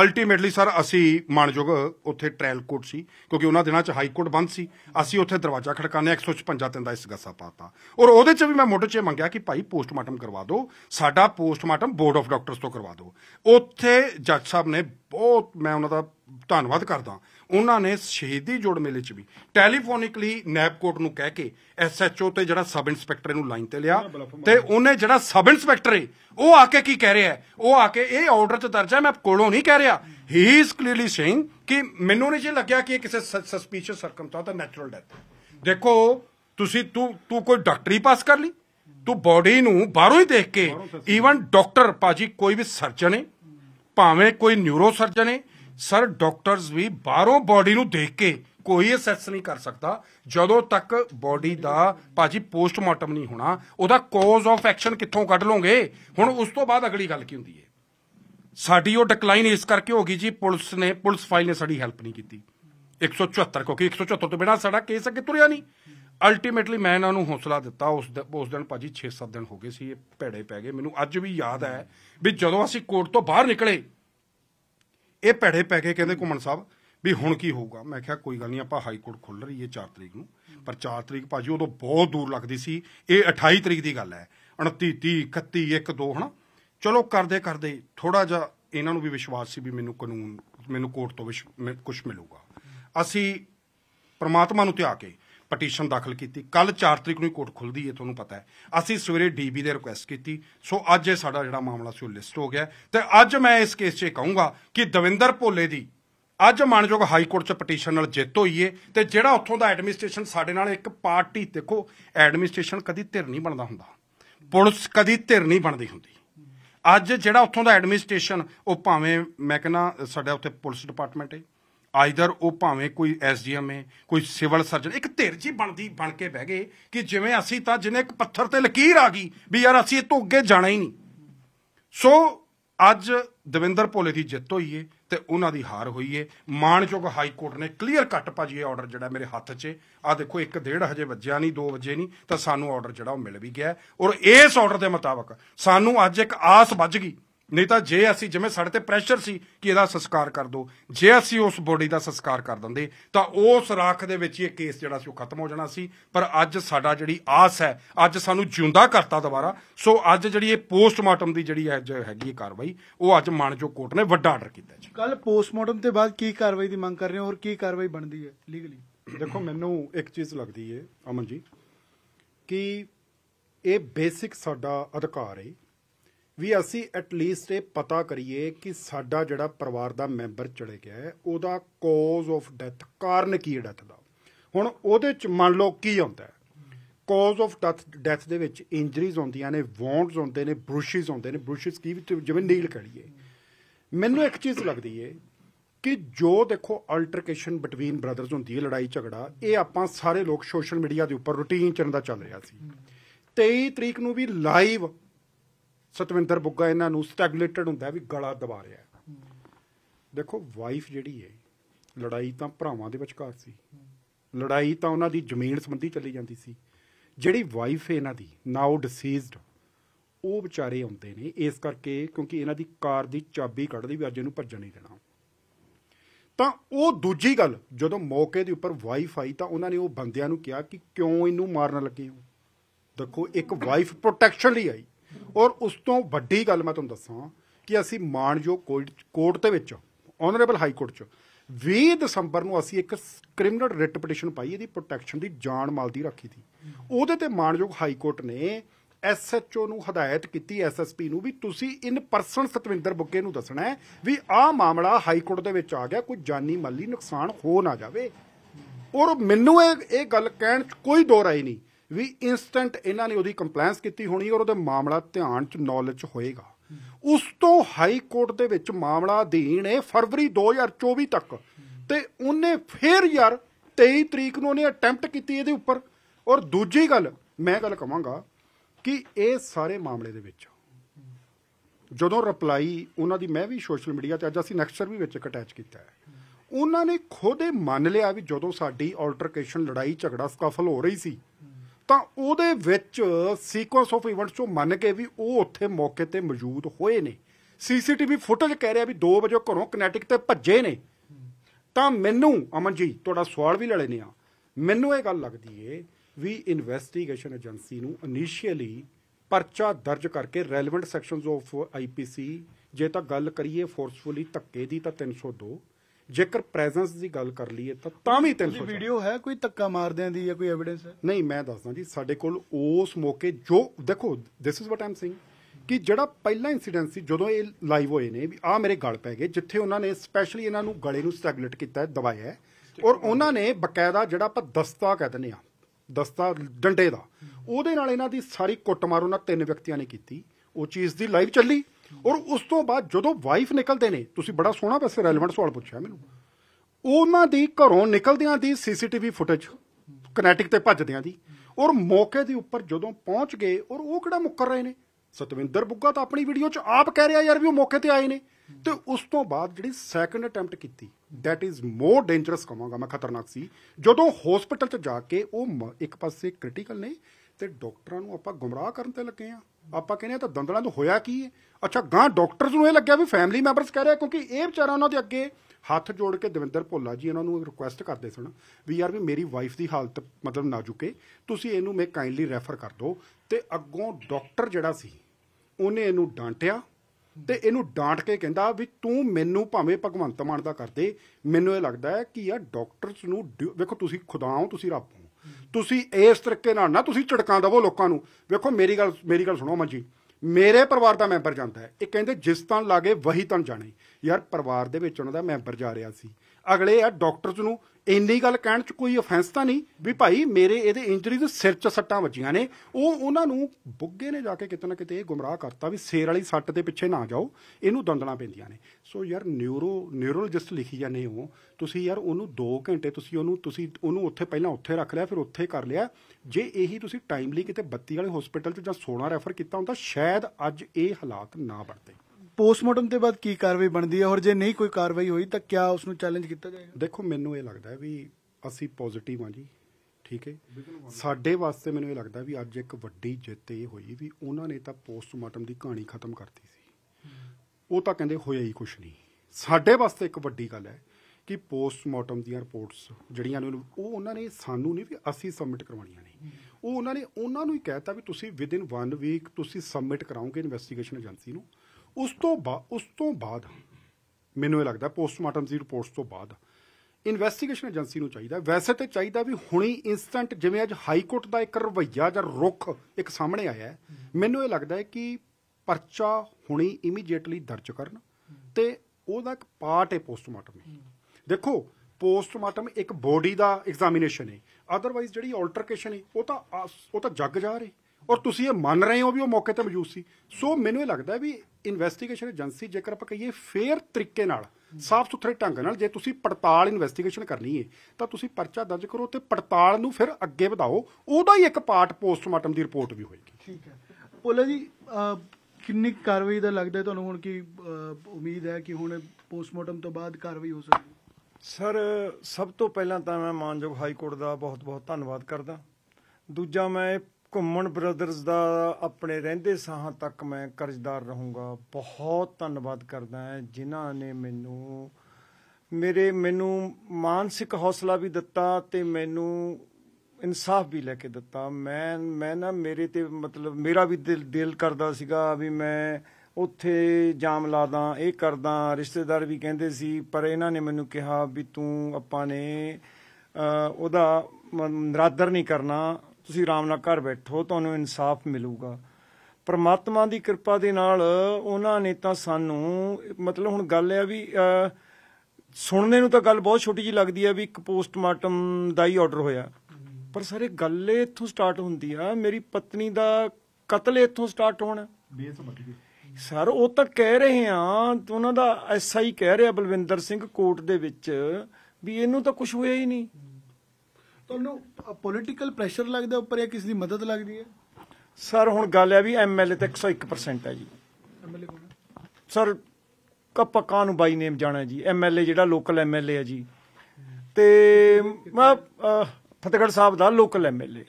ਅਲਟੀਮੇਟਲੀ ਸਰ ਅਸੀਂ ਮਾਨਯੋਗ ਉੱਥੇ ਟ੍ਰਾਇਲ ਕੋਰਟ ਸੀ ਕਿਉਂਕਿ ਉਹਨਾਂ ਦਿਨਾਂ 'ਚ ਹਾਈ ਕੋਰਟ ਬੰਦ ਸੀ ਅਸੀਂ ਉੱਥੇ ਦਰਵਾਜ਼ਾ ਖੜਕਾਨੇ 156 ਤੇ ਦਾ ਇਸ ਗੱਸਾ ਪਾਤਾ ਔਰ ਉਹਦੇ 'ਚ ਵੀ ਮੈਂ ਮੋਟੇ 'ਚ ਮੰਗਿਆ ਕਿ ਭਾਈ ਪੋਸਟਮਾਰਟਮ ਕਰਵਾ ਦਿਓ ਸਾਡਾ ਪੋਸਟਮਾਰਟਮ ਬੋਰਡ ਆਫ ਡਾਕਟਰਸ ਤੋਂ ਕਰਵਾ ਦਿਓ ਉੱਥੇ ਜੱਜ ਸਾਹਿਬ ਨੇ ਬਹੁਤ ਮੈਂ ਉਹਨਾਂ ਦਾ ਧੰਨਵਾਦ ਕਰਦਾ ਉਹਨਾਂ ਨੇ ਸ਼ਹੀਦੀ ਜੋੜ ਮੇਲੇ 'ਚ ਵੀ ਟੈਲੀਫੋਨਿਕਲੀ ਨੈਪਕੋਟ ਨੂੰ ਕਹਿ ਕੇ ਐਸਐਚਓ ਤੇ ਜਿਹੜਾ ਸਬ ਇੰਸਪੈਕਟਰ ਨੂੰ ਲਾਈਨ ਤੇ ਲਿਆ ਤੇ ਉਹਨੇ ਜਿਹੜਾ ਸਬ ਇੰਸਪੈਕਟਰ ਹੈ ਉਹ ਆ ਕੇ ਕੀ ਕਹਿ ਰਿਹਾ ਉਹ ਆ ਕੇ ਇਹ ਆਰਡਰ 'ਚ ਦਰਜ ਹੈ ਮੈਂ ਕੋਲੋਂ ਨਹੀਂ ਕਹਿ ਰਿਹਾ ਹੀ ਇਜ਼ ਕਲੀਅਰਲੀ ਸੇਇੰਗ ਕਿ ਮੈਨੂੰ ਨਹੀਂ ਜੇ ਲੱਗਿਆ ਕਿ ਇਹ ਕਿਸੇ ਸਸਪੀਸ਼ੀਅਸ ਸਰਕਮਸਟੈਂਸ ਦਾ ਨੈਚੁਰਲ ਡੈਥ ਦੇਖੋ ਤੁਸੀਂ ਤੂੰ ਤੂੰ ਕੋਈ ਡਾਕਟਰੀ ਪਾਸ ਕਰ ਲਈ ਤੂੰ ਬਾਡੀ ਨੂੰ ਬਾਹਰੋਂ ਹੀ ਦੇਖ ਕੇ ਈਵਨ ਡਾਕਟਰ ਪਾਜੀ ਕੋਈ ਵੀ ਸਰਜਨ ਹੈ ਭਾਵੇਂ ਕੋਈ ਨਿਊਰੋ ਸਰਜਨ ਹੈ ਸਰ ਡਾਕਟਰਸ ਵੀ ਬਾਹਰੋਂ ਬਾਡੀ ਨੂੰ ਦੇਖ ਕੇ ਕੋਈ ਅਸੈਸ ਨਹੀਂ ਕਰ ਸਕਦਾ ਜਦੋਂ ਤੱਕ ਬਾਡੀ ਦਾ ਭਾਜੀ ਪੋਸਟਮਾਰਟਮ ਨਹੀਂ ਹੋਣਾ ਉਹਦਾ ਕੌਜ਼ ਆਫ ਐਕਸ਼ਨ ਕਿੱਥੋਂ ਕੱਢ ਲੋਗੇ ਹੁਣ ਉਸ ਤੋਂ ਬਾਅਦ ਅਗਲੀ ਗੱਲ ਕੀ ਹੁੰਦੀ ਹੈ ਸਾਡੀ ਉਹ ਡਿਕਲਾਈਨ ਇਸ ਕਰਕੇ ਹੋ ਗਈ ਜੀ ਪੁਲਿਸ ਨੇ ਪੁਲਿਸ ਫਾਈਲ ਨੇ ਸਾਡੀ ਹੈਲਪ ਨਹੀਂ ਕੀਤੀ 174 ਕਿਉਂਕਿ 174 ਤੋਂ ਬਿਨਾ ਸਾਡਾ ਕੇਸ ਅੱਗੇ ਤੁਰਿਆ ਨਹੀਂ ਅਲਟੀਮੇਟਲੀ ਮੈਂ ਇਹਨਾਂ ਨੂੰ ਹੌਸਲਾ ਦਿੱਤਾ ਉਸ ਉਸ ਦਿਨ ਭਾਜੀ 6-7 ਦਿਨ ਹੋ ਗਏ ਸੀ ਇਹ ਭੇੜੇ ਪੈ ਗਏ ਮੈਨੂੰ ਅੱਜ ਵੀ ਯਾਦ ਹੈ ਵੀ ਜਦੋਂ ਅਸੀਂ ਕੋਰਟ ਤੋਂ ਬਾਹਰ ਨਿਕਲੇ ਇਹ ਭੜੇ ਪੈ ਕੇ ਕਹਿੰਦੇ ਘੁੰਮਣ ਸਾਹਿਬ ਵੀ ਹੁਣ ਕੀ ਹੋਊਗਾ ਮੈਂ ਕਿਹਾ ਕੋਈ ਗੱਲ ਨਹੀਂ ਆਪਾਂ ਹਾਈ ਕੋਰਟ ਖੁੱਲ ਰਹੀ ਹੈ 4 ਤਰੀਕ ਨੂੰ ਪਰ 4 ਤਰੀਕ ਭਾਜੀ ਉਦੋਂ ਬਹੁਤ ਦੂਰ ਲੱਗਦੀ ਸੀ ਇਹ 28 ਤਰੀਕ ਦੀ ਗੱਲ ਹੈ 29 30 31 1 2 ਹਨਾ ਚਲੋ ਕਰਦੇ ਕਰਦੇ ਥੋੜਾ ਜਿਹਾ ਇਹਨਾਂ ਨੂੰ ਵੀ ਵਿਸ਼ਵਾਸ ਸੀ ਵੀ ਮੈਨੂੰ ਕਾਨੂੰਨ ਮੈਨੂੰ ਕੋਰਟ ਤੋਂ ਕੁਝ ਮਿਲੂਗਾ ਅਸੀਂ ਪ੍ਰਮਾਤਮਾ ਨੂੰ ਧਿਆ ਕੇ ਪਟੀਸ਼ਨ ਦਾਖਲ ਕੀਤੀ ਕੱਲ 4 ਤਰੀਕ ਨੂੰ ਕੋਰਟ ਖੁੱਲਦੀ ਹੈ ਤੁਹਾਨੂੰ ਪਤਾ ਹੈ ਅਸੀਂ ਸਵੇਰੇ ਡੀਬੀ ਦੇ ਰਿਕੁਐਸਟ ਕੀਤੀ ਸੋ ਅੱਜ ਇਹ ਸਾਡਾ ਜਿਹੜਾ ਮਾਮਲਾ ਸੀ ਉਹ ਲਿਸਟ ਹੋ ਗਿਆ ਤੇ ਅੱਜ ਮੈਂ ਇਸ ਕੇਸ 'ਚ ਕਹੂੰਗਾ ਕਿ ਦਵਿੰਦਰ ਭੋਲੇ ਦੀ ਅੱਜ ਮਾਨਯੋਗ ਹਾਈ ਕੋਰਟ 'ਚ ਪਟੀਸ਼ਨ ਨਾਲ ਜਿੱਤ ਹੋਈ ਏ ਤੇ ਜਿਹੜਾ ਉੱਥੋਂ ਦਾ ਐਡਮਿਨਿਸਟ੍ਰੇਸ਼ਨ ਸਾਡੇ ਨਾਲ ਇੱਕ ਪਾਰਟੀ ਦੇਖੋ ਐਡਮਿਨਿਸਟ੍ਰੇਸ਼ਨ ਕਦੀ ਧਿਰ ਨਹੀਂ ਬਣਦਾ ਹੁੰਦਾ ਪੁਲਿਸ ਕਦੀ ਧਿਰ ਨਹੀਂ ਬਣਦੀ ਹੁੰਦੀ ਅੱਜ ਜਿਹੜਾ ਉੱਥੋਂ ਦਾ ਐਡਮਿਨਿਸਟ੍ਰੇਸ਼ਨ ਉਹ ਭਾਵੇਂ ਮੈਂ ਕਹਿੰਦਾ ਸਾਡੇ ਉੱਥੇ ਪੁਲਿਸ ਡਿਪਾਰਟਮੈਂਟ ਹੈ ਆਈਦਰ ਉਹ ਭਾਵੇਂ ਕੋਈ ਐਸਡੀਐਮ ਹੈ ਕੋਈ ਸਿਵਲ ਸਰਜਨ ਇੱਕ ਧਿਰ ਜੀ ਬਣਦੀ ਬਣ ਕੇ ਬਹਿ ਗਏ ਕਿ ਜਿਵੇਂ ਅਸੀਂ ਤਾਂ ਜਿਨੇ ਇੱਕ ਪੱਥਰ ਤੇ ਲਕੀਰ ਆ ਗਈ ਵੀ ਯਾਰ ਅਸੀਂ ਇਤੋਂ ਅੱਗੇ ਜਾਣਾ ਹੀ ਨਹੀਂ ਸੋ ਅੱਜ ਦਵਿੰਦਰ ਭੋਲੇ ਦੀ ਜਿੱਤ ਹੋਈ ਏ ਤੇ ਉਹਨਾਂ ਦੀ ਹਾਰ ਹੋਈ ਏ ਮਾਨਯੋਗ ਹਾਈ ਕੋਰਟ ਨੇ ਕਲੀਅਰ ਕੱਟ ਭਾਜੀ ਇਹ ਆਰਡਰ ਜਿਹੜਾ ਮੇਰੇ ਹੱਥ 'ਚ ਆ ਦੇਖੋ 1.5 ਹਜੇ ਵੱਜਿਆ ਨਹੀਂ 2 ਵਜੇ ਨਹੀਂ ਤਾਂ ਸਾਨੂੰ ਆਰਡਰ ਜਿਹੜਾ ਉਹ ਮਿਲ ਵੀ ਗਿਆ ਔਰ ਇਸ ਆਰਡਰ ਦੇ ਮੁਤਾਬਕ ਸਾਨੂੰ ਅੱਜ ਇੱਕ ਆਸ ਵੱਜ ਗਈ ਨਹੀਂ ਤਾਂ ਜੇ ਅਸੀਂ ਜਿਵੇਂ ਸਾਡੇ ਤੇ ਪ੍ਰੈਸ਼ਰ ਸੀ ਕਿ ਇਹਦਾ ਸੰਸਕਾਰ ਕਰ ਦਿਓ ਜੇ ਅਸੀਂ ਉਸ ਬੋਡੀ ਦਾ ਸੰਸਕਾਰ ਕਰ ਦਿੰਦੇ ਤਾਂ ਉਸ ਰਾਖ ਦੇ ਵਿੱਚ ਇਹ ਕੇਸ ਜਿਹੜਾ ਸੀ ਉਹ ਖਤਮ ਹੋ ਜਾਣਾ ਸੀ ਪਰ ਅੱਜ ਸਾਡਾ ਜਿਹੜੀ ਆਸ ਹੈ ਅੱਜ ਸਾਨੂੰ ਜਿਉਂਦਾ ਕਰਤਾ ਦੁਬਾਰਾ ਸੋ ਅੱਜ ਜਿਹੜੀ ਇਹ ਪੋਸਟਮਾਰਟਮ ਦੀ ਜਿਹੜੀ ਹੈਗੀ ਇਹ ਕਾਰਵਾਈ ਉਹ ਅੱਜ ਮਾਨਜੋ ਕੋਰਟ ਨੇ ਵੱਡਾ ਆਰਡਰ ਕੀਤਾ ਜੀ ਕੱਲ ਪੋਸਟਮਾਰਟਮ ਤੇ ਬਾਅਦ ਕੀ ਕਾਰਵਾਈ ਦੀ ਮੰਗ ਕਰ ਰਹੇ ਹੋ ਔਰ ਕੀ ਕਾਰਵਾਈ ਬਣਦੀ ਹੈ ਲੀਗਲੀ ਦੇਖੋ ਮੈਨੂੰ ਇੱਕ ਚੀਜ਼ ਲੱਗਦੀ ਹੈ ਅਮਨ ਜੀ ਕਿ ਇਹ ਬੇਸਿਕ ਸਾਡਾ ਅਧਿਕਾਰ ਹੈ ਵੀ ਅਸੀਂ ਐਟ ਲੀਸਟ ਇਹ ਪਤਾ ਕਰੀਏ ਕਿ ਸਾਡਾ ਜਿਹੜਾ ਪਰਿਵਾਰ ਦਾ ਮੈਂਬਰ ਚਲੇ ਗਿਆ ਹੈ ਉਹਦਾ ਕੌਜ਼ ਆਫ ਡੈਥ ਕਾਰਨ ਕੀ ਹੈ ਡੈਥ ਦਾ ਹੁਣ ਉਹਦੇ ਚ ਮੰਨ ਲਓ ਕੀ ਹੁੰਦਾ ਹੈ ਕੌਜ਼ ਆਫ ਡੈਥ ਡੈਥ ਦੇ ਵਿੱਚ ਇੰਜਰੀਜ਼ ਹੁੰਦੀਆਂ ਨੇ ਵੌਂਡਸ ਹੁੰਦੇ ਨੇ ਬਰੂਸ਼ਿਸ ਹੁੰਦੇ ਨੇ ਬਰੂਸ਼ਿਸ ਕੀ ਜਿਵੇਂ ਨੀਲ ਕਰੀਏ ਮੈਨੂੰ ਇੱਕ ਚੀਜ਼ ਲੱਗਦੀ ਏ ਕਿ ਜੋ ਦੇਖੋ ਅਲਟਰਕੇਸ਼ਨ ਬਿਟਵੀਨ ਬ੍ਰਦਰਸ ਹੁੰਦੀ ਹੈ ਲੜਾਈ ਝਗੜਾ ਇਹ ਆਪਾਂ ਸਾਰੇ ਲੋਕ ਸੋਸ਼ਲ ਮੀਡੀਆ ਦੇ ਉੱਪਰ ਰੁਟੀਨ ਚੰਨ ਦਾ ਚੱਲ ਰਿਹਾ ਸੀ 23 ਤਰੀਕ ਨੂੰ ਵੀ ਲਾਈਵ ਸਤਵਿੰਦਰ ਬੁੱਗਾ ਇਹਨਾਂ ਨੂੰ ਸਟੈਗੂਲੇਟਡ ਹੁੰਦਾ ਵੀ ਗਲਾ ਦਬਾ ਰਿਹਾ ਦੇਖੋ ਵਾਈਫ ਜਿਹੜੀ ਹੈ ਲੜਾਈ ਤਾਂ ਭਰਾਵਾਂ ਦੇ ਵਿਚਕਾਰ ਸੀ ਲੜਾਈ ਤਾਂ ਉਹਨਾਂ ਦੀ ਜ਼ਮੀਨ ਸੰਬੰਧੀ ਚੱਲੀ ਜਾਂਦੀ ਸੀ ਜਿਹੜੀ ਵਾਈਫ ਹੈ ਇਹਨਾਂ ਦੀ ਨਾਓ ਡਿਸੀਜ਼ਡ ਉਹ ਵਿਚਾਰੇ ਹੁੰਦੇ ਨੇ ਇਸ ਕਰਕੇ ਕਿਉਂਕਿ ਇਹਨਾਂ ਦੀ ਕਾਰ ਦੀ ਚਾਬੀ ਕੱਢਦੀ ਵੀ ਅੱਜ ਇਹਨੂੰ ਭੱਜਣ ਨਹੀਂ ਦੇਣਾ ਤਾਂ ਉਹ ਦੂਜੀ ਗੱਲ ਜਦੋਂ ਮੌਕੇ ਦੇ ਉੱਪਰ ਵਾਈਫ ਆਈ ਤਾਂ ਉਹਨਾਂ ਨੇ ਉਹ ਬੰਦਿਆਂ ਨੂੰ ਕਿਹਾ ਕਿ ਕਿਉਂ ਇਹਨੂੰ ਮਾਰਨ ਲੱਗੇ ਹੋ ਦੇਖੋ ਇੱਕ ਵਾਈਫ ਪ੍ਰੋਟੈਕਸ਼ਨ ਲਈ ਆਈ ਔਰ ਉਸ ਤੋਂ ਵੱਡੀ ਗੱਲ ਮੈਂ ਤੁਹਾਨੂੰ ਦੱਸਾਂ ਕਿ ਅਸੀਂ ਮਾਨਯੋਗ ਕੋਰਟ ਦੇ ਵਿੱਚ ਆਨਰੇਬਲ ਹਾਈ ਕੋਰਟ 'ਚ 20 ਦਸੰਬਰ ਨੂੰ ਅਸੀਂ ਇੱਕ ਕ੍ਰਿਮੀਨਲ ਰਿਟ ਪਟੀਸ਼ਨ ਪਾਈ ਇਹਦੀ ਪ੍ਰੋਟੈਕਸ਼ਨ ਦੀ ਜਾਨ ਮਾਲ ਦੀ ਰੱਖੀ ਸੀ ਉਹਦੇ ਤੇ ਮਾਨਯੋਗ ਹਾਈ ਕੋਰਟ ਨੇ ਐਸਐਚਓ ਨੂੰ ਹਦਾਇਤ ਕੀਤੀ ਐਸਐਸਪੀ ਨੂੰ ਵੀ ਤੁਸੀਂ ਇਨ ਪਰਸਨ ਸਤਵਿੰਦਰ ਬੁੱਕੇ ਨੂੰ ਦੱਸਣਾ ਹੈ ਵੀ ਆਹ ਮਾਮਲਾ ਹਾਈ ਕੋਰਟ ਦੇ ਵਿੱਚ ਆ ਗਿਆ ਕੋਈ ਜਾਨੀ ਮਾਲੀ ਨੁਕਸਾਨ ਹੋ ਨਾ ਜਾਵੇ ਔਰ ਮੈਨੂੰ ਇਹ ਇਹ ਗੱਲ ਕਹਿਣ 'ਚ ਕੋਈ ਦੋਰਾਈ ਨਹੀਂ ਵੀ ਇਨਸਟੈਂਟ ਇਹਨਾਂ ਨੇ ਉਹਦੀ ਕੰਪਲੈਂਸ ਕੀਤੀ ਹੋਣੀ ਔਰ ਉਹਦਾ ਮਾਮਲਾ ਧਿਆਨ ਚ ਨੌਲੇਜ ਹੋਏਗਾ ਉਸ ਤੋਂ ਹਾਈ ਕੋਰਟ ਦੇ ਵਿੱਚ ਮਾਮਲਾ ਅਧੀਨ ਹੈ ਫਰਵਰੀ 2024 ਤੱਕ ਤੇ ਉਹਨੇ ਫੇਰ ਯਾਰ 23 ਤਰੀਕ ਨੂੰ ਉਹਨੇ ਅਟੈਂਪਟ ਕੀਤੀ ਇਹਦੇ ਉੱਪਰ ਔਰ ਦੂਜੀ ਗੱਲ ਮੈਂ ਗੱਲ ਕਵਾਂਗਾ ਕਿ ਇਹ ਸਾਰੇ ਮਾਮਲੇ ਦੇ ਵਿੱਚ ਜਦੋਂ ਰਿਪਲਾਈ ਉਹਨਾਂ ਦੀ ਮੈਂ ਵੀ ਸੋਸ਼ਲ ਮੀਡੀਆ ਤੇ ਅੱਜ ਅਸੀਂ ਨੈਕਸਟਰ ਵੀ ਵਿੱਚ ਅਟੈਚ ਕੀਤਾ ਹੈ ਉਹਨਾਂ ਨੇ ਖੁਦ ਇਹ ਮੰਨ ਲਿਆ ਵੀ ਜਦੋਂ ਸਾਡੀ ਆਲਟਰਕੇਸ਼ਨ ਲੜਾਈ ਝਗੜਾ ਸਫਲ ਹੋ ਰਹੀ ਸੀ ਤਾਂ ਉਹਦੇ ਵਿੱਚ ਸੀਕੁਐਂਸ ਆਫ ਇਵੈਂਟਸ ਨੂੰ ਮੰਨ ਕੇ ਵੀ ਉਹ ਉੱਥੇ ਮੌਕੇ ਤੇ ਮੌਜੂਦ ਹੋਏ ਨੇ ਸੀਸੀਟੀਵੀ ਫੁਟੇਜ ਕਹਿ ਰਿਹਾ ਵੀ 2 ਵਜੇ ਘਰੋਂ ਕਨੈਟਿਕ ਤੇ ਭੱਜੇ ਨੇ ਤਾਂ ਮੈਨੂੰ ਅਮਨ ਜੀ ਤੁਹਾਡਾ ਸਵਾਲ ਵੀ ਲੜੇ ਨੇ ਆ ਮੈਨੂੰ ਇਹ ਗੱਲ ਲੱਗਦੀ ਏ ਵੀ ਇਨਵੈਸਟੀਗੇਸ਼ਨ ਏਜੰਸੀ ਨੂੰ ਇਨੀਸ਼ੀਅਲੀ ਪਰਚਾ ਦਰਜ ਕਰਕੇ ਰੈਲੇਵੈਂਟ ਸੈਕਸ਼ਨਸ ਆਫ ਆਈਪੀਸੀ ਜੇ ਤਾਂ ਗੱਲ ਕਰੀਏ ਫੋਰਸਫੁਲੀ ਧੱਕੇ ਦੀ ਤਾਂ 302 ਜੇਕਰ ਪ੍ਰੈਜ਼ੈਂਸ ਦੀ ਗੱਲ ਕਰ ਲਈਏ ਤਾਂ ਤਾਂ ਵੀ 300 ਵੀਡੀਓ ਹੈ ਕੋਈ ਤੱਕਾ ਮਾਰਦਿਆਂ ਦੀ ਜਾਂ ਕੋਈ ਐਵੀਡੈਂਸ ਹੈ ਨਹੀਂ ਮੈਂ ਦੱਸਦਾ ਜੀ ਸਾਡੇ ਕੋਲ ਉਸ ਮੌਕੇ ਜੋ ਦੇਖੋ this is what I'm saying ਕਿ ਜਿਹੜਾ ਪਹਿਲਾ ਇਨਸੀਡੈਂਟ ਸੀ ਜਦੋਂ ਇਹ ਲਾਈਵ ਹੋਏ ਨੇ ਵੀ ਆ ਮੇਰੇ ਗਲ ਪੈ ਗਏ ਜਿੱਥੇ ਉਹਨਾਂ ਨੇ ਸਪੈਸ਼ਲੀ ਇਹਨਾਂ ਨੂੰ ਗਲੇ ਨੂੰ ਸਟੈਗੂਲੇਟ ਕੀਤਾ ਦਵਾਇਆ ਔਰ ਉਹਨਾਂ ਨੇ ਬਕਾਇਦਾ ਜਿਹੜਾ ਆਪਾਂ ਦਸਤਾ ਕਹਿੰਦੇ ਆ ਦਸਤਾ ਡੰਡੇ ਦਾ ਉਹਦੇ ਨਾਲ ਇਹਨਾਂ ਦੀ ਸਾਰੀ ਕੁੱਟਮਾਰ ਉਹਨਾਂ ਤਿੰਨ ਵਿਅਕਤੀਆਂ ਨੇ ਕੀਤੀ ਉਹ ਚੀਜ਼ ਦੀ ਲਾਈਵ ਚੱਲੀ ਔਰ ਉਸ ਤੋਂ ਬਾਅਦ ਜਦੋਂ ਵਾਈਫ ਨਿਕਲਦੇ ਨੇ ਤੁਸੀਂ ਬੜਾ ਸੋਹਣਾ ਵੈਸੇ ਰੈਲੇਵੈਂਟ ਸਵਾਲ ਪੁੱਛਿਆ ਮੈਨੂੰ ਉਹਨਾਂ ਦੀ ਘਰੋਂ ਨਿਕਲਦਿਆਂ ਦੀ ਸੀਸੀਟੀਵੀ ਫੁਟੇਜ ਕਨੈਟਿਕ ਤੇ ਭੱਜਦਿਆਂ ਦੀ ਔਰ ਮੌਕੇ ਦੇ ਉੱਪਰ ਜਦੋਂ ਪਹੁੰਚ ਗਏ ਔਰ ਉਹ ਕਿਹੜਾ ਮੁੱਕਰ ਰਹੇ ਨੇ ਸਤਵਿੰਦਰ ਬੁੱਗਾ ਤਾਂ ਆਪਣੀ ਵੀਡੀਓ 'ਚ ਆਪ ਕਹਿ ਰਿਹਾ ਯਾਰ ਵੀ ਉਹ ਮੌਕੇ ਤੇ ਆਏ ਨੇ ਤੇ ਉਸ ਤੋਂ ਬਾਅਦ ਜਿਹੜੀ ਸੈਕੰਡ ਅਟੈਂਪਟ ਕੀਤੀ ਥੈਟ ਇਜ਼ ਮੋਰ ਡੇਂਜਰਸ ਕਹਾਂਗਾ ਮੈਂ ਖਤਰਨਾਕ ਸੀ ਜਦੋਂ ਹਸਪੀਟਲ 'ਚ ਜਾ ਕੇ ਉਹ ਇੱਕ ਪਾਸੇ ਕ੍ਰਿਟੀਕਲ ਨੇ ਤੇ ਡਾਕਟਰਾਂ ਨੂੰ ਆਪਾਂ ਗੁੰਮਰਾਹ ਕਰਨ ਤੇ ਲੱਗੇ ਆ ਆਪਾਂ ਕਹਿੰਦੇ ਆ ਤਾਂ ਦੰਦਲਾਂ ਨੂੰ ਹੋਇਆ ਕੀ ਹੈ ਅੱਛਾ ਗਾਂ ਡਾਕਟਰਸ ਨੂੰ ਇਹ ਲੱਗਿਆ ਵੀ ਫੈਮਿਲੀ ਮੈਂਬਰਸ ਕਹਿ ਰਿਹਾ ਕਿਉਂਕਿ ਇਹ ਵਿਚਾਰਾ ਉਹਨਾਂ ਦੇ ਅੱਗੇ ਹੱਥ ਜੋੜ ਕੇ ਦਵਿੰਦਰ ਭੋਲਾ ਜੀ ਉਹਨਾਂ ਨੂੰ ਰਿਕੁਐਸਟ ਕਰਦੇ ਸਨ ਵੀ ਯਾਰ ਵੀ ਮੇਰੀ ਵਾਈਫ ਦੀ ਹਾਲਤ ਮਤਲਬ ਨਾ ਜੁਕੇ ਤੁਸੀਂ ਇਹਨੂੰ ਮੈਂ ਕਾਈਂਡਲੀ ਰੈਫਰ ਕਰ ਦਿਓ ਤੇ ਅੱਗੋਂ ਡਾਕਟਰ ਜਿਹੜਾ ਸੀ ਉਹਨੇ ਇਹਨੂੰ ਡਾਂਟਿਆ ਤੇ ਇਹਨੂੰ ਡਾਂਟ ਕੇ ਕਹਿੰਦਾ ਵੀ ਤੂੰ ਮੈਨੂੰ ਭਾਵੇਂ ਭਗਵੰਤ ਮਾਨ ਦਾ ਕਰਦੇ ਮੈਨੂੰ ਇਹ ਲੱਗਦਾ ਹੈ ਕਿ ਯਾਰ ਡਾਕਟਰਸ ਨੂੰ ਵੇਖੋ ਤੁਸੀਂ ਖੁਦਾ ਹੋ ਤੁਸੀਂ ਰੱਬ ਹੋ ਤੁਸੀਂ ਇਸ ਤਰੀਕੇ ਨਾਲ ਨਾ ਤੁਸੀਂ ਝਟਕਾਂ ਦਵੋ ਲੋਕਾਂ ਨੂੰ ਵੇਖੋ ਮੇਰੀ ਗੱਲ ਮੇਰੀ ਗੱਲ ਸੁਣੋ ਮੰਜੀ ਮੇਰੇ ਪਰਿਵਾਰ ਦਾ ਮੈਂਬਰ ਜਾਂਦਾ ਹੈ ਇਹ ਕਹਿੰਦੇ ਜਿਸ ਤਨ ਲਾਗੇ ਵਹੀ ਤਨ ਜਾਣੇ ਯਾਰ ਪਰਿਵਾਰ ਦੇ ਵਿੱਚ ਉਹਨਾਂ ਦਾ ਮੈਂਬਰ ਜਾ ਰਿਹਾ ਸੀ ਅਗਲੇ ਆ ਡਾਕਟਰਸ ਨੂੰ ਇੰਨੀ ਗੱਲ ਕਹਿਣ 'ਚ ਕੋਈ ਅਫੈਂਸ ਤਾਂ ਨਹੀਂ ਵੀ ਭਾਈ ਮੇਰੇ ਇਹਦੇ ਇੰਜਰੀਜ਼ ਸਿਰ 'ਚ ਸੱਟਾਂ ਵੱਜੀਆਂ ਨੇ ਉਹ ਉਹਨਾਂ ਨੂੰ ਬੁੱਗੇ ਨੇ ਜਾ ਕੇ ਕਿਤੇ ਨਾ ਕਿਤੇ ਇਹ ਗੁੰਮਰਾਹ ਕਰਤਾ ਵੀ ਸੇਰ ਵਾਲੀ ਸੱਟ ਦੇ ਪਿੱਛੇ ਨਾ ਜਾਓ ਇਹਨੂੰ ਦੰਦਣਾ ਪੈਂਦੀਆਂ ਨੇ ਸੋ ਯਾਰ ਨਿਊਰੋ ਨਿਊਰੋਲੋਜਿਸਟ ਲਿਖੀ ਜਾਂਦੇ ਹੋ ਤੁਸੀਂ ਯਾਰ ਉਹਨੂੰ 2 ਘੰਟੇ ਤੁਸੀਂ ਉਹਨੂੰ ਤੁਸੀਂ ਉਹਨੂੰ ਉੱਥੇ ਪਹਿਲਾਂ ਉੱਥੇ ਰੱਖ ਲਿਆ ਫਿਰ ਉੱਥੇ ਕਰ ਲਿਆ ਜੇ ਇਹੀ ਤੁਸੀਂ ਟਾਈਮਲੀ ਕਿਤੇ ਬੱਤੀ ਵਾਲੇ ਹਸਪੀਟਲ 'ਚ ਜਾਂ 16 ਰੈਫਰ ਕੀਤਾ ਹੁੰਦਾ ਸ਼ਾਇਦ ਅੱਜ ਇਹ ਹਾਲਾਤ ਨਾ ਬਣਦੇ ਪੋਸਟਮਾਰਟਮ ਤੇ ਬਾਅਦ ਕੀ ਕਾਰਵਾਈ ਬਣਦੀ ਹੈ ਔਰ ਜੇ ਨਹੀਂ ਕੋਈ ਕਾਰਵਾਈ ਹੋਈ ਤਾਂ ਕਿਆ ਉਸ ਨੂੰ ਚੈਲੰਜ ਕੀਤਾ ਜਾਏਗਾ ਦੇਖੋ ਮੈਨੂੰ ਇਹ ਲੱਗਦਾ ਵੀ ਅਸੀਂ ਪੋਜ਼ਿਟਿਵ ਹਾਂ ਜੀ ਠੀਕ ਹੈ ਸਾਡੇ ਵਾਸਤੇ ਮੈਨੂੰ ਇਹ ਲੱਗਦਾ ਵੀ ਅੱਜ ਇੱਕ ਵੱਡੀ ਜਿੱਤ ਇਹ ਹੋਈ ਵੀ ਉਹਨਾਂ ਨੇ ਤਾਂ ਪੋਸਟਮਾਰਟਮ ਦੀ ਕਹਾਣੀ ਖਤਮ ਕਰਤੀ ਸੀ ਉਹ ਤਾਂ ਕਹਿੰਦੇ ਹੋਇਆ ਹੀ ਕੁਝ ਨਹੀਂ ਸਾਡੇ ਵਾਸਤੇ ਇੱਕ ਵੱਡੀ ਗੱਲ ਹੈ ਕਿ ਪੋਸਟਮਾਰਟਮ ਦੀਆਂ ਰਿਪੋਰਟਸ ਜਿਹੜੀਆਂ ਨੇ ਉਹ ਉਹਨਾਂ ਨੇ ਸਾਨੂੰ ਨਹੀਂ ਵੀ ਅਸੀਂ ਸਬਮਿਟ ਕਰਵਾਉਣੀਆਂ ਨੇ ਉਹ ਉਹਨਾਂ ਨੇ ਉਹਨਾਂ ਨੂੰ ਹੀ ਕਹਿਤਾ ਵੀ ਤੁਸੀਂ ਵਿਦਿਨ 1 ਵੀਕ ਤੁਸੀਂ ਸਬਮਿਟ ਕਰਾਓਗੇ ਇਨਵੈਸਟੀਗੇਸ਼ਨ ਏਜੰਸੀ ਨੂੰ ਉਸ ਤੋਂ ਬਾਅਦ ਉਸ ਤੋਂ ਬਾਅਦ ਮੈਨੂੰ ਇਹ ਲੱਗਦਾ ਪੋਸਟਮਾਰਟਮ ਦੀ ਰਿਪੋਰਟਸ ਤੋਂ ਬਾਅਦ ਇਨਵੈਸਟੀਗੇਸ਼ਨ ਏਜੰਸੀ ਨੂੰ ਚਾਹੀਦਾ ਵੈਸੇ ਤੇ ਚਾਹੀਦਾ ਵੀ ਹੁਣੀ ਇਨਸਟੈਂਟ ਜਿਵੇਂ ਅੱਜ ਹਾਈ ਕੋਰਟ ਦਾ ਇੱਕ ਰਵਈਆ ਜਾਂ ਰੁਖ ਇੱਕ ਸਾਹਮਣੇ ਆਇਆ ਹੈ ਮੈਨੂੰ ਇਹ ਲੱਗਦਾ ਹੈ ਕਿ ਪਰਚਾ ਹੁਣੀ ਇਮੀਡੀਏਟਲੀ ਦਰਜ ਕਰਨ ਤੇ ਉਹਦਾ ਇੱਕ ਪਾਰਟ ਹੈ ਪੋਸਟਮਾਰਟਮ ਦੇਖੋ ਪੋਸਟਮਾਰਟਮ ਇੱਕ ਬੋਡੀ ਦਾ ਐਗਜ਼ਾਮੀਨੇਸ਼ਨ ਹੈ ਅਦਰਵਾਈਜ਼ ਜਿਹੜੀ ਆਲਟਰਕੇਸ਼ਨ ਹੈ ਉਹ ਤਾਂ ਉਹ ਤਾਂ ਜੱਗ ਜਾ ਰਹੀ ਔਰ ਤੁਸੀਂ ਇਹ ਮੰਨ ਰਹੇ ਹੋ ਵੀ ਉਹ ਮੌਕੇ ਤੇ ਮੌਜੂਦ ਸੀ ਸੋ ਮੈਨੂੰ ਇਹ ਲੱਗਦਾ ਵੀ ਇਨਵੈਸਟੀਗੇਸ਼ਨ ਏਜੰਸੀ ਜੇਕਰ ਆਪਾਂ ਕਹੀਏ ਫੇਅਰ ਤਰੀਕੇ ਨਾਲ ਸਾਫ ਸੁਥਰੇ ਢੰਗ ਨਾਲ ਜੇ ਤੁਸੀਂ ਪੜਤਾਲ ਇਨਵੈਸਟੀਗੇਸ਼ਨ ਕਰਨੀ ਹੈ ਤਾਂ ਤੁਸੀਂ ਪਰਚਾ ਦਰਜ ਕਰੋ ਤੇ ਪੜਤਾਲ ਨੂੰ ਫਿਰ ਅੱਗੇ ਵਧਾਓ ਉਹਦਾ ਹੀ ਇੱਕ ਪਾਰਟ ਪੋਸਟਮਾਰਟਮ ਦੀ ਰਿਪੋਰਟ ਵੀ ਹੋਏਗੀ ਠੀਕ ਹੈ ਪੋਲਾ ਜੀ ਕਿੰਨੀ ਕਾਰਵਾਈ ਦਾ ਲੱਗਦਾ ਤੁਹਾਨੂੰ ਹੁਣ ਕੀ ਉਮੀਦ ਹੈ ਕਿ ਹੁਣ ਪੋਸਟਮਾਰਟਮ ਤੋਂ ਬਾਅਦ ਕਾਰਵਾਈ ਹੋ ਸਕਦੀ ਸਰ ਸਭ ਤੋਂ ਪਹਿਲਾਂ ਤਾਂ ਮੈਂ ਮਾਨਯੋਗ ਹਾਈ ਕੋਰਟ ਦਾ ਬਹੁਤ ਬਹੁਤ ਧੰਨਵਾਦ ਕਰਦਾ ਦੂਜਾ ਮੈਂ ਘੁੰਮਣ ਬ੍ਰਦਰਸ ਦਾ ਆਪਣੇ ਰਹਿੰਦੇ ਸਾਹਾਂ ਤੱਕ ਮੈਂ ਕਰਜ਼ਦਾਰ ਰਹੂੰਗਾ ਬਹੁਤ ਧੰਨਵਾਦ ਕਰਦਾ ਹਾਂ ਜਿਨ੍ਹਾਂ ਨੇ ਮੈਨੂੰ ਮੇਰੇ ਮੈਨੂੰ ਮਾਨਸਿਕ ਹੌਸਲਾ ਵੀ ਦਿੱਤਾ ਤੇ ਮੈਨੂੰ ਇਨਸਾਫ ਵੀ ਲੈ ਕੇ ਦਿੱਤਾ ਮੈਂ ਮੈਂ ਨਾ ਮੇਰੇ ਤੇ ਮਤਲਬ ਮੇਰਾ ਵੀ ਦਿਲ ਦਿਲ ਕਰਦਾ ਸੀਗਾ ਵੀ ਮੈਂ ਉੱਥੇ ਜਾਮ ਲਾਦਾ ਇਹ ਕਰਦਾ ਰਿਸ਼ਤੇਦਾਰ ਵੀ ਕਹਿੰਦੇ ਸੀ ਪਰ ਇਹਨਾਂ ਨੇ ਮੈਨੂੰ ਕਿਹਾ ਵੀ ਤੂੰ ਆਪਾਂ ਨੇ ਉਹਦਾ ਨਰਾਦਰ ਨਹੀਂ ਕਰਨਾ ਤੁਸੀਂ ਆਰਾਮ ਨਾਲ ਘਰ ਬੈਠੋ ਤੁਹਾਨੂੰ ਇਨਸਾਫ ਮਿਲੂਗਾ ਪਰਮਾਤਮਾ ਦੀ ਕਿਰਪਾ ਦੇ ਨਾਲ ਉਹਨਾਂ ਨੇ ਤਾਂ ਸਾਨੂੰ ਮਤਲਬ ਹੁਣ ਗੱਲ ਇਹ ਆ ਵੀ ਸੁਣਨੇ ਨੂੰ ਤਾਂ ਗੱਲ ਬਹੁਤ ਛੋਟੀ ਜੀ ਲੱਗਦੀ ਹੈ ਵੀ ਇੱਕ ਪੋਸਟਮਾਰਟਮ ਦਾ ਹੀ ਆਰਡਰ ਹੋਇਆ ਪਰ ਸਾਰੇ ਗੱਲ ਇੱਥੋਂ ਸਟਾਰਟ ਹੁੰਦੀ ਆ ਮੇਰੀ ਪਤਨੀ ਦਾ ਕਤਲ ਇੱਥੋਂ ਸਟਾਰਟ ਹੋਣਾ ਸਰ ਉਹ ਤਾਂ ਕਹਿ ਰਹੇ ਆ ਉਹਨਾਂ ਦਾ ਐਸਆਈ ਕਹਿ ਰਿਹਾ ਬਲਵਿੰਦਰ ਸਿੰਘ ਕੋਰਟ ਦੇ ਵਿੱਚ ਵੀ ਇਹਨੂੰ ਤਾਂ ਕੁਝ ਹੋਇਆ ਹੀ ਨਹੀਂ ਤੁਹਾਨੂੰ ਪੋਲਿਟੀਕਲ ਪ੍ਰੈਸ਼ਰ ਲੱਗਦਾ ਉੱਪਰ ਜਾਂ ਕਿਸ ਦੀ ਮਦਦ ਲੱਗਦੀ ਹੈ ਸਰ ਹੁਣ ਗੱਲ ਹੈ ਵੀ ਐਮਐਲਏ ਤੇ 101% ਹੈ ਜੀ ਐਮਐਲਏ ਕੋਲ ਸਰ ਕੱਪਾ ਕਾਨੂੰ ਬਾਈ ਨੇਮ ਜਾਣਾ ਜੀ ਐਮਐਲਏ ਜਿਹੜਾ ਲੋਕਲ ਐਮਐਲਏ ਹੈ ਜੀ ਤੇ ਮੈਂ ਫਤਿਹਗੜ੍ਹ ਸਾਹਿਬ ਦਾ ਲੋਕਲ ਐਮਐਲਏ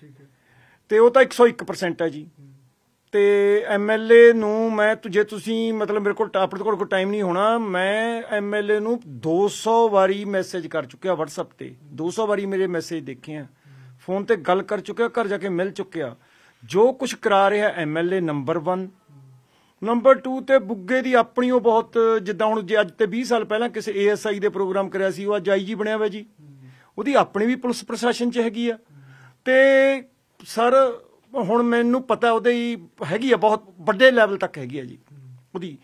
ਤੇ ਉਹ ਤਾਂ 101% ਹੈ ਜੀ ਤੇ ਐਮਐਲਏ ਨੂੰ ਮੈਂ ਜੇ ਤੁਸੀਂ ਮਤਲਬ ਮੇਰੇ ਕੋਲ ਆਪਣੇ ਕੋਲ ਕੋਈ ਟਾਈਮ ਨਹੀਂ ਹੋਣਾ ਮੈਂ ਐਮਐਲਏ ਨੂੰ 200 ਵਾਰੀ ਮੈਸੇਜ ਕਰ ਚੁੱਕਿਆ WhatsApp ਤੇ 200 ਵਾਰੀ ਮੇਰੇ ਮੈਸੇਜ ਦੇਖੇ ਆ ਫੋਨ ਤੇ ਗੱਲ ਕਰ ਚੁੱਕਿਆ ਘਰ ਜਾ ਕੇ ਮਿਲ ਚੁੱਕਿਆ ਜੋ ਕੁਝ ਕਰਾ ਰਿਹਾ ਐਮਐਲਏ ਨੰਬਰ 1 ਨੰਬਰ 2 ਤੇ ਬੁੱਗੇ ਦੀ ਆਪਣੀ ਉਹ ਬਹੁਤ ਜਿੱਦਾਂ ਹੁਣ ਜੇ ਅੱਜ ਤੇ 20 ਸਾਲ ਪਹਿਲਾਂ ਕਿਸੇ ਏਐਸਆਈ ਦੇ ਪ੍ਰੋਗਰਾਮ ਕਰਿਆ ਸੀ ਉਹ ਅੱਜ ਆਈਜੀ ਬਣਿਆ ਹੋਇਆ ਜੀ ਉਹਦੀ ਆਪਣੀ ਵੀ ਪੁਲਿਸ ਪ੍ਰਸ਼ਾਸਨ 'ਚ ਹੈਗੀ ਆ ਤੇ ਸਰ ਹੁਣ ਮੈਨੂੰ ਪਤਾ ਉਹਦੇ ਹੀ ਹੈਗੀ ਆ ਬਹੁਤ ਵੱਡੇ ਲੈਵਲ ਤੱਕ ਹੈਗੀ ਆ ਜੀ ਉਹਦੀ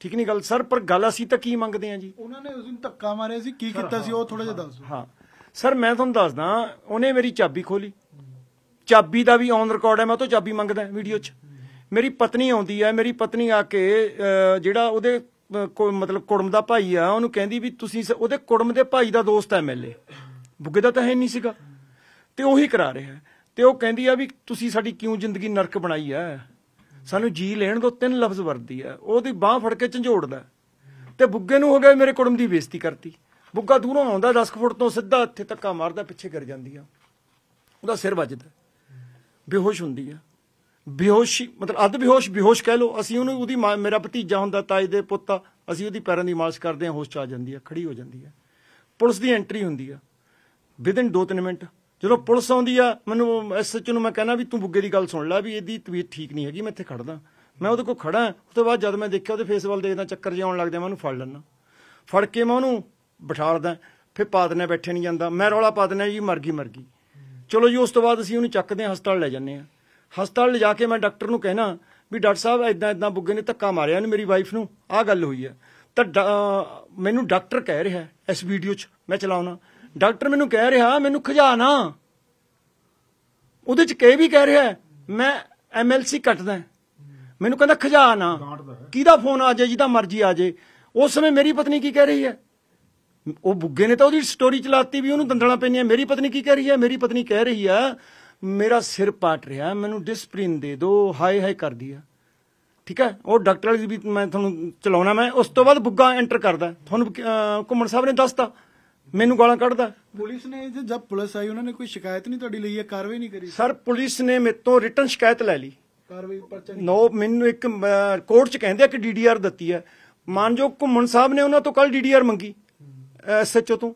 ਠੀਕ ਨਹੀਂ ਗੱਲ ਸਰ ਪਰ ਗੱਲ ਅਸੀਂ ਤਾਂ ਕੀ ਮੰਗਦੇ ਆ ਜੀ ਉਹਨਾਂ ਨੇ ਉਸ ਦਿਨ ਧੱਕਾ ਮਾਰਿਆ ਸੀ ਕੀ ਕੀਤਾ ਸੀ ਉਹ ਥੋੜਾ ਜਿਹਾ ਦੱਸੋ ਹਾਂ ਸਰ ਮੈਂ ਤੁਹਾਨੂੰ ਦੱਸਦਾ ਉਹਨੇ ਮੇਰੀ ਚਾਬੀ ਖੋਲੀ ਚਾਬੀ ਦਾ ਵੀ ਔਨ ਰਿਕਾਰਡ ਹੈ ਮੈਂ ਉਹ ਤੋਂ ਚਾਬੀ ਮੰਗਦਾ ਵੀਡੀਓ 'ਚ ਮੇਰੀ ਪਤਨੀ ਆਉਂਦੀ ਹੈ ਮੇਰੀ ਪਤਨੀ ਆ ਕੇ ਜਿਹੜਾ ਉਹਦੇ ਕੋਈ ਮਤਲਬ ਕੁੜਮ ਦਾ ਭਾਈ ਆ ਉਹਨੂੰ ਕਹਿੰਦੀ ਵੀ ਤੁਸੀਂ ਉਹਦੇ ਕੁੜਮ ਦੇ ਭਾਈ ਦਾ ਦੋਸਤ ਐ ਐਮਐਲਏ ਬੁੱਗੇ ਦਾ ਤਾਂ ਹੈ ਨਹੀਂ ਸੀਗਾ ਤੇ ਉਹੀ ਕਰਾ ਰਿਹਾ ਤੇ ਉਹ ਕਹਿੰਦੀ ਆ ਵੀ ਤੁਸੀਂ ਸਾਡੀ ਕਿਉਂ ਜ਼ਿੰਦਗੀ ਨਰਕ ਬਣਾਈ ਆ ਸਾਨੂੰ ਜੀ ਲੈਣ ਦੋ ਤਿੰਨ ਲਫ਼ਜ਼ ਵਰਦੀ ਆ ਉਹਦੀ ਬਾਹ ਫੜ ਕੇ ਝੰਜੋੜਦਾ ਤੇ ਬੁੱਗੇ ਨੂੰ ਹੋ ਗਿਆ ਮੇਰੇ ਕੁੜਮ ਦੀ ਬੇਇੱਜ਼ਤੀ ਕਰਤੀ ਬੁੱਗਾ ਦੂਰੋਂ ਆਉਂਦਾ 10 ਫੁੱਟ ਤੋਂ ਸਿੱਧਾ ਇੱਥੇ ਧੱਕਾ ਮਾਰਦਾ ਪਿੱਛੇ ਗਿਰ ਜਾਂਦੀ ਆ ਉਹਦਾ ਸਿਰ ਵੱਜਦਾ ਬੇਹੋਸ਼ ਹੁੰਦੀ ਆ ਬੇਹੋਸ਼ੀ ਮਤਲਬ ਅੱਧ ਬੇਹੋਸ਼ ਬੇਹੋਸ਼ ਕਹਿ ਲੋ ਅਸੀਂ ਉਹਨੂੰ ਉਹਦੀ ਮੇਰਾ ਭਤੀਜਾ ਹੁੰਦਾ ਤਾਏ ਦੇ ਪੁੱਤ ਅਸੀਂ ਉਹਦੀ ਪੈਰਾਂ ਦੀ ਮਾਲਸ਼ ਕਰਦੇ ਹਾਂ ਹੋਸ਼ ਚ ਆ ਜਾਂਦੀ ਆ ਖੜੀ ਹੋ ਜਾਂਦੀ ਆ ਪੁਲਿਸ ਦੀ ਐਂਟਰੀ ਹੁੰਦੀ ਆ ਵਿਦਨ 2-3 ਮਿੰਟ ਜਦੋਂ ਪੁਲਿਸ ਆਉਂਦੀ ਆ ਮੈਨੂੰ ਐਸਐਚ ਨੂੰ ਮੈਂ ਕਹਿੰਦਾ ਵੀ ਤੂੰ ਬੁੱਗੇ ਦੀ ਗੱਲ ਸੁਣ ਲੈ ਵੀ ਇਹਦੀ ਤਬੀਅਤ ਠੀਕ ਨਹੀਂ ਹੈਗੀ ਮੈਂ ਇੱਥੇ ਖੜਦਾ ਮੈਂ ਉਹਦੇ ਕੋਲ ਖੜਾ ਉਸ ਤੋਂ ਬਾਅਦ ਜਦ ਮੈਂ ਦੇਖਿਆ ਉਹਦੇ ਫੇਸ ਵੱਲ ਦੇਖਦਾ ਚੱਕਰ ਜਿਹਾ ਆਉਣ ਲੱਗਦਾ ਮੈਂ ਉਹਨੂੰ ਫੜ ਲੈਣਾ ਫੜ ਕੇ ਮੈਂ ਉਹਨੂੰ ਬਿਠਾ ਲਦਾ ਫਿਰ ਪਾ ਦਿੰਦਾ ਬੈਠੇ ਨਹੀਂ ਜਾਂਦਾ ਮੈਂ ਰੌਲਾ ਪਾ ਦਿੰਦਾ ਜੀ ਮਰ ਗਈ ਮਰ ਗਈ ਚਲੋ ਜੀ ਉਸ ਤੋਂ ਬਾਅਦ ਅਸੀਂ ਉਹਨੂੰ ਚੱਕਦੇ ਹਾਂ ਹਸਪਤਾਲ ਲੈ ਜਾਂਦੇ ਹਾਂ ਹਸਪਤਾਲ ਲਿਜਾ ਕੇ ਮੈਂ ਡਾਕਟਰ ਨੂੰ ਕਹਿਣਾ ਵੀ ਡਾਕਟਰ ਸਾਹਿਬ ਐਦਾਂ ਐਦਾਂ ਬੁੱਗੇ ਨੇ ਧੱਕਾ ਮਾਰਿਆ ਨੇ ਮੇਰੀ ਵਾਈਫ ਨੂੰ ਆਹ ਗੱਲ ਹੋਈ ਹੈ ਤਾਂ ਮੈਨੂੰ ਡਾਕਟਰ ਕਹਿ ਰਿਹਾ ਇਸ ਵੀਡੀਓ 'ਚ ਮੈਂ ਚਲਾਉਣਾ ਡਾਕਟਰ ਮੈਨੂੰ ਕਹਿ ਰਿਹਾ ਮੈਨੂੰ ਨਾ ਉਹਦੇ ਚ ਕੇ ਵੀ ਕਹਿ ਰਿਹਾ ਮੈਂ ਐਮਐਲਸੀ ਕੱਟਦਾ ਮੈਨੂੰ ਕਹਿੰਦਾ ਨਾ ਕਿਹਦਾ ਫੋਨ ਆ ਜਾਏ ਜਿਹਦਾ ਮਰਜ਼ੀ ਆ ਜਾਏ ਉਸ ਸਮੇਂ ਮੇਰੀ ਪਤਨੀ ਕੀ ਕਹਿ ਰਹੀ ਹੈ ਉਹ ਬੁੱਗੇ ਨੇ ਤਾਂ ਉਹਦੀ ਸਟੋਰੀ ਚਲਾਤੀ ਵੀ ਉਹਨੂੰ ਦੰਦਲਾਂ ਪੈਣੀਆਂ ਮੇਰੀ ਪਤਨੀ ਕੀ ਕਹਿ ਰਹੀ ਹੈ ਮੇਰੀ ਪਤਨੀ ਕਹਿ ਰਹੀ ਹੈ ਮੇਰਾ ਸਿਰ ਪਾਟ ਰਿਹਾ ਮੈਨੂੰ ਡਿਸਪਲਿਨ ਦੇ ਦੋ ਹਾਏ ਹਾਏ ਕਰਦੀ ਆ ਠੀਕ ਹੈ ਉਹ ਡਾਕਟਰ ਵਾਲੀ ਵੀ ਮੈਂ ਤੁਹਾਨੂੰ ਚਲਾਉਣਾ ਮੈਂ ਉਸ ਤੋਂ ਬਾਅਦ ਬੁੱਗਾ ਐਂਟਰ ਕਰਦਾ ਤੁਹਾਨੂੰ ਘੁੰਮਣ ਸਾਹਿਬ ਨੇ ਦੱਸਤਾ ਮੈਨੂੰ ਗਾਲਾਂ ਕੱਢਦਾ ਪੁਲਿਸ ਨੇ ਜੇ ਜਦ ਪੁਲਿਸ ਆਈ ਉਹਨਾਂ ਨੇ ਕੋਈ ਸ਼ਿਕਾਇਤ ਨਹੀਂ ਤੁਹਾਡੀ ਲਈ ਹੈ ਕਾਰਵਾਈ ਨਹੀਂ ਕਰੀ ਸਰ ਪੁਲਿਸ ਨੇ ਮੇਰੇ ਤੋਂ ਰਿਟਨ ਸ਼ਿਕਾਇਤ ਲੈ ਲਈ ਕਾਰਵਾਈ ਪਰਚਾ ਨਹੀਂ ਨੋ ਮੈਨੂੰ ਇੱਕ ਕੋਰਟ ਚ ਕਹਿੰਦੇ ਕਿ ਡੀਡੀਆਰ ਦਿੱਤੀ ਹੈ ਮਾਨਜੋ ਘੁੰਮਣ ਸਾਹਿਬ ਨੇ ਉਹਨਾਂ ਤੋਂ ਕੱਲ ਡੀਡੀਆਰ ਮੰਗੀ ਐਸਐਚਓ ਤੋਂ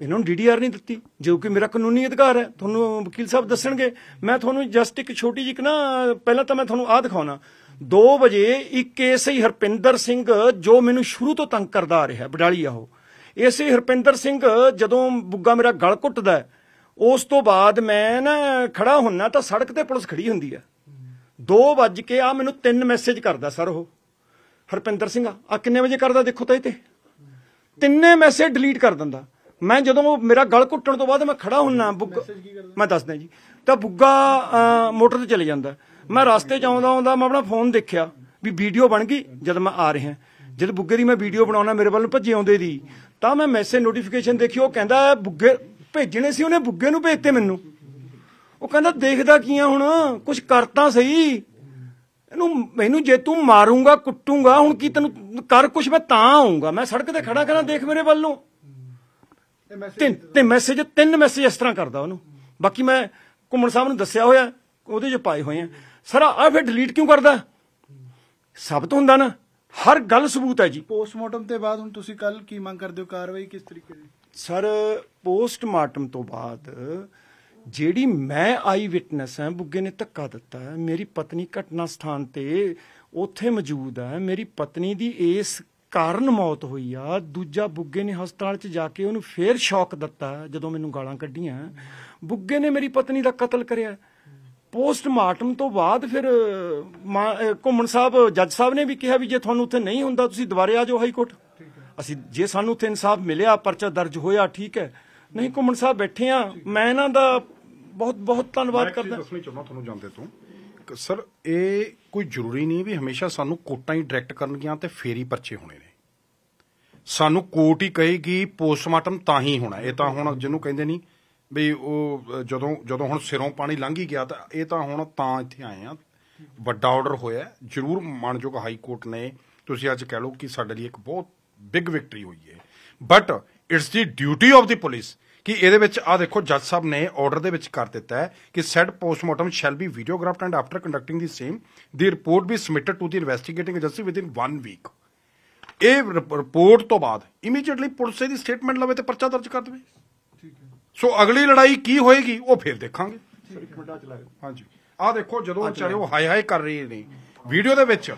ਇਹਨਾਂ ਨੂੰ ਡੀਡੀਆਰ ਨਹੀਂ ਦਿੱਤੀ ਜੋ ਕਿ ਮੇਰਾ ਕਾਨੂੰਨੀ ਅਧਿਕਾਰ ਹੈ ਤੁਹਾਨੂੰ ਵਕੀਲ ਸਾਹਿਬ ਦੱਸਣਗੇ ਮੈਂ ਤੁਹਾਨੂੰ ਜਸਟ ਇੱਕ ਛੋਟੀ ਜਿਹੀ ਨਾ ਪਹਿਲਾਂ ਤਾਂ ਮੈਂ ਤੁਹਾਨੂੰ ਆਹ ਦਿਖਾਉਣਾ 2 ਵਜੇ ਇੱਕ ਕੇਸ ਹੀ ਹਰਪਿੰਦਰ ਸਿੰਘ ਜੋ ਮੈਨੂੰ ਸ਼ੁਰੂ ਤੋਂ ਤੰਗ ਕਰਦਾ ਆ ਰਿਹਾ ਬਡਾਲੀ ਆ ਉਹ ਇਸੇ ਹਰਪਿੰਦਰ ਸਿੰਘ ਜਦੋਂ ਬੁੱਗਾ ਮੇਰਾ ਗਲ ਘੁੱਟਦਾ ਉਸ ਤੋਂ ਬਾਅਦ ਮੈਂ ਨਾ ਖੜਾ ਹੁੰਨਾ ਤਾਂ ਸੜਕ ਤੇ ਪੁਲਿਸ ਖੜੀ ਹੁੰਦੀ ਆ 2 ਵਜ ਕੇ ਆ ਮੈਨੂੰ ਤਿੰਨ ਮੈਸੇਜ ਕਰਦਾ ਸਰ ਉਹ ਹਰਪਿੰਦਰ ਸਿੰਘ ਆ ਕਿੰਨੇ ਵਜੇ ਕਰਦਾ ਦੇਖੋ ਤਾਂ ਇਹ ਤੇ ਤਿੰਨੇ ਮੈਸੇਜ ਡਿਲੀਟ ਕਰ ਦਿੰਦਾ ਮੈਂ ਜਦੋਂ ਮੇਰਾ ਗਲ ਘੁੱਟਣ ਤੋਂ ਬਾਅਦ ਮੈਂ ਖੜਾ ਹੁੰਨਾ ਬੁੱਗਾ ਮੈਂ ਦੱਸਦਾ ਜੀ ਤਾਂ ਬੁੱਗਾ ਮੋਟਰ ਤੇ ਚਲੇ ਜਾਂਦਾ ਮੈਂ ਰਸਤੇ 'ਚ ਆਉਂਦਾ ਆਉਂਦਾ ਮੈਂ ਆਪਣਾ ਫੋਨ ਦੇਖਿਆ ਵੀ ਵੀਡੀਓ ਬਣ ਗਈ ਜਦ ਮੈਂ ਆ ਰਿਹਾ ਜਦ ਬੁੱਗੇ ਦੀ ਮੈਂ ਵੀਡੀਓ ਬਣਾਉਣਾ ਮੇਰੇ ਵੱਲ ਨੂੰ ਭੱਜੇ ਆਉਂਦੇ ਦੀ ਤਾਂ ਮੈਂ ਮੈਸੇਜ ਨੋਟੀਫਿਕੇਸ਼ਨ ਦੇਖੀ ਉਹ ਕਹਿੰਦਾ ਬੁੱਗੇ ਭੇਜਣੇ ਸੀ ਉਹਨੇ ਬੁੱਗੇ ਨੂੰ ਭੇਜਤੇ ਮੈਨੂੰ ਉਹ ਕਹਿੰਦਾ ਦੇਖਦਾ ਕੀ ਆ ਹੁਣ ਕੁਝ ਕਰਤਾ ਸਹੀ ਇਹਨੂੰ ਮੈਨੂੰ ਜੇ ਤੂੰ ਮਾਰੂੰਗਾ ਕੁੱਟੂਗਾ ਹੁਣ ਕੀ ਤੈਨੂੰ ਕਰ ਕੁਝ ਮੈਂ ਤਾਂ ਆਉਂਗਾ ਮੈਂ ਸੜਕ ਤੇ ਖੜਾ ਕਰਾਂ ਦੇਖ ਮੇਰੇ ਵੱਲੋਂ ਤਿੰਨ ਤੇ ਮੈਸੇਜ ਤਿੰਨ ਮੈਸੇਜ ਇਸ ਤਰ੍ਹਾਂ ਕਰਦਾ ਉਹਨੂੰ ਬਾਕੀ ਮੈਂ ਘੁੰਮਣ ਸਾਹਿਬ ਨੂੰ ਦੱਸਿਆ ਹੋਇਆ ਉਹਦੇ 'ਚ ਪਾਏ ਹੋਏ ਆ ਸਰਾ ਆ ਫਿਰ ਡਿਲੀਟ ਕਿਉਂ ਕਰਦਾ ਸਭ ਤੋਂ ਹੁੰਦਾ ਨਾ ਹਰ ਗੱਲ ਸਬੂਤ ਹੈ ਜੀ ਪੋਸਟਮਾਰਟਮ ਤੇ ਬਾਅਦ ਹੁਣ ਤੁਸੀਂ ਕੱਲ ਕੀ ਮੰਗ ਕਰਦੇ ਹੋ ਕਾਰਵਾਈ ਕਿਸ ਤਰੀਕੇ ਦੀ ਸਰ ਪੋਸਟਮਾਰਟਮ ਤੋਂ ਬਾਅਦ ਜਿਹੜੀ ਮੈਂ ਆਈ ਵਿਟਨੈਸ ਹਾਂ ਬੁੱਗੇ ਨੇ ਧੱਕਾ ਦਿੱਤਾ ਹੈ ਮੇਰੀ ਪਤਨੀ ਘਟਨਾ ਸਥਾਨ ਤੇ ਉੱਥੇ ਮੌਜੂਦ ਹੈ ਮੇਰੀ ਪਤਨੀ ਦੀ ਇਸ ਕਾਰਨ ਮੌਤ ਹੋਈ ਆ ਦੂਜਾ ਬੁੱਗੇ ਨੇ ਹਸਪਤਾਲ 'ਚ ਜਾ ਕੇ ਉਹਨੂੰ ਫੇਰ ਸ਼ੌਕ ਦਿੱਤਾ ਜਦੋਂ ਮੈਨੂੰ ਗਾਲਾਂ ਕੱਢੀਆਂ ਬੁੱਗੇ ਨੇ ਮੇਰੀ ਪਤਨੀ ਦਾ ਕਤਲ ਕਰਿਆ ਪੋਸਟਮਾਰਟਮ ਤੋਂ ਬਾਅਦ ਫਿਰ ਘੁੰਮਣ ਸਾਹਿਬ ਜੱਜ ਸਾਹਿਬ ਨੇ ਵੀ ਕਿਹਾ ਵੀ ਜੇ ਤੁਹਾਨੂੰ ਉੱਥੇ ਨਹੀਂ ਹੁੰਦਾ ਤੁਸੀਂ ਦੁਬਾਰੇ ਆ ਜਾਓ ਹਾਈ ਕੋਰਟ ਅਸੀਂ ਜੇ ਸਾਨੂੰ ਉੱਥੇ ਇਨਸਾਫ ਮਿਲਿਆ ਪਰਚਾ ਦਰਜ ਹੋਇਆ ਠੀਕ ਹੈ ਨਹੀਂ ਘੁੰਮਣ ਸਾਹਿਬ ਬੈਠੇ ਆ ਮੈਂ ਇਹਨਾਂ ਦਾ ਬਹੁਤ ਬਹੁਤ ਧੰਨਵਾਦ ਕਰਦਾ ਦੱਸਣੀ ਚਾਹੁੰਦਾ ਤੁਹਾਨੂੰ ਜਾਂਦੇ ਤੋਂ ਸਰ ਇਹ ਕੋਈ ਜ਼ਰੂਰੀ ਨਹੀਂ ਵੀ ਹਮੇਸ਼ਾ ਸਾਨੂੰ ਕੋਟਾਂ ਹੀ ਡਾਇਰੈਕਟ ਕਰਨਗੀਆਂ ਤੇ ਫੇਰ ਹੀ ਪਰਚੇ ਹੋਣੇ ਨੇ ਸਾਨੂੰ ਕੋਰਟ ਹੀ ਕਹੇਗੀ ਪੋਸਟਮਾਰਟਮ ਤਾਂ ਹੀ ਹੋਣਾ ਇਹ ਤਾਂ ਹੁਣ ਜਿਹਨੂੰ ਕਹਿੰਦੇ ਨਹੀਂ ਵੀ ਉਹ ਜਦੋਂ ਜਦੋਂ ਹੁਣ ਸਿਰੋਂ ਪਾਣੀ ਲੰਘ ਹੀ ਗਿਆ ਤਾਂ ਇਹ ਤਾਂ ਹੁਣ ਤਾਂ ਇੱਥੇ ਆਏ ਆ ਵੱਡਾ ਆਰਡਰ ਹੋਇਆ ਜ਼ਰੂਰ ਮਾਨਯੋਗ ਹਾਈ ਕੋਰਟ ਨੇ ਤੁਸੀਂ ਅੱਜ ਕਹਿ ਲਓ ਕਿ ਸਾਡੇ ਲਈ ਇੱਕ ਬਹੁਤ ਬਿਗ ਵਿਕਟਰੀ ਹੋਈ ਹੈ but it's the duty of the police ਕਿ ਇਹਦੇ ਵਿੱਚ ਆ ਦੇਖੋ ਜੱਜ ਸਾਹਿਬ ਨੇ ਆਰਡਰ ਦੇ ਵਿੱਚ ਕਰ ਦਿੱਤਾ ਹੈ ਕਿ said postmortem shall be videographed and after conducting the same the report be submitted to the investigating agency within 1 week ਇਹ ਰਿਪੋਰਟ ਤੋਂ ਬਾਅਦ ਇਮੀਡੀਏਟਲੀ ਪੁਲਿਸ ਦੀ ਸਟੇਟਮੈਂਟ ਲਵੇ ਤੇ ਪਰਚਾ ਦਰਜ ਕਰ ਦੇਵੇ ਸੋ ਅਗਲੀ ਲੜਾਈ ਕੀ ਹੋਏਗੀ ਉਹ ਫੇਰ ਦੇਖਾਂਗੇ ਇੱਕ ਮਿੰਟਾ ਚਲਾਓ ਹਾਂਜੀ ਆਹ ਦੇਖੋ ਜਦੋਂ ਚਾਹੇ ਉਹ ਹਾਏ ਹਾਏ ਕਰ ਰਹੀ ਨੇ ਵੀਡੀਓ ਦੇ ਵਿੱਚ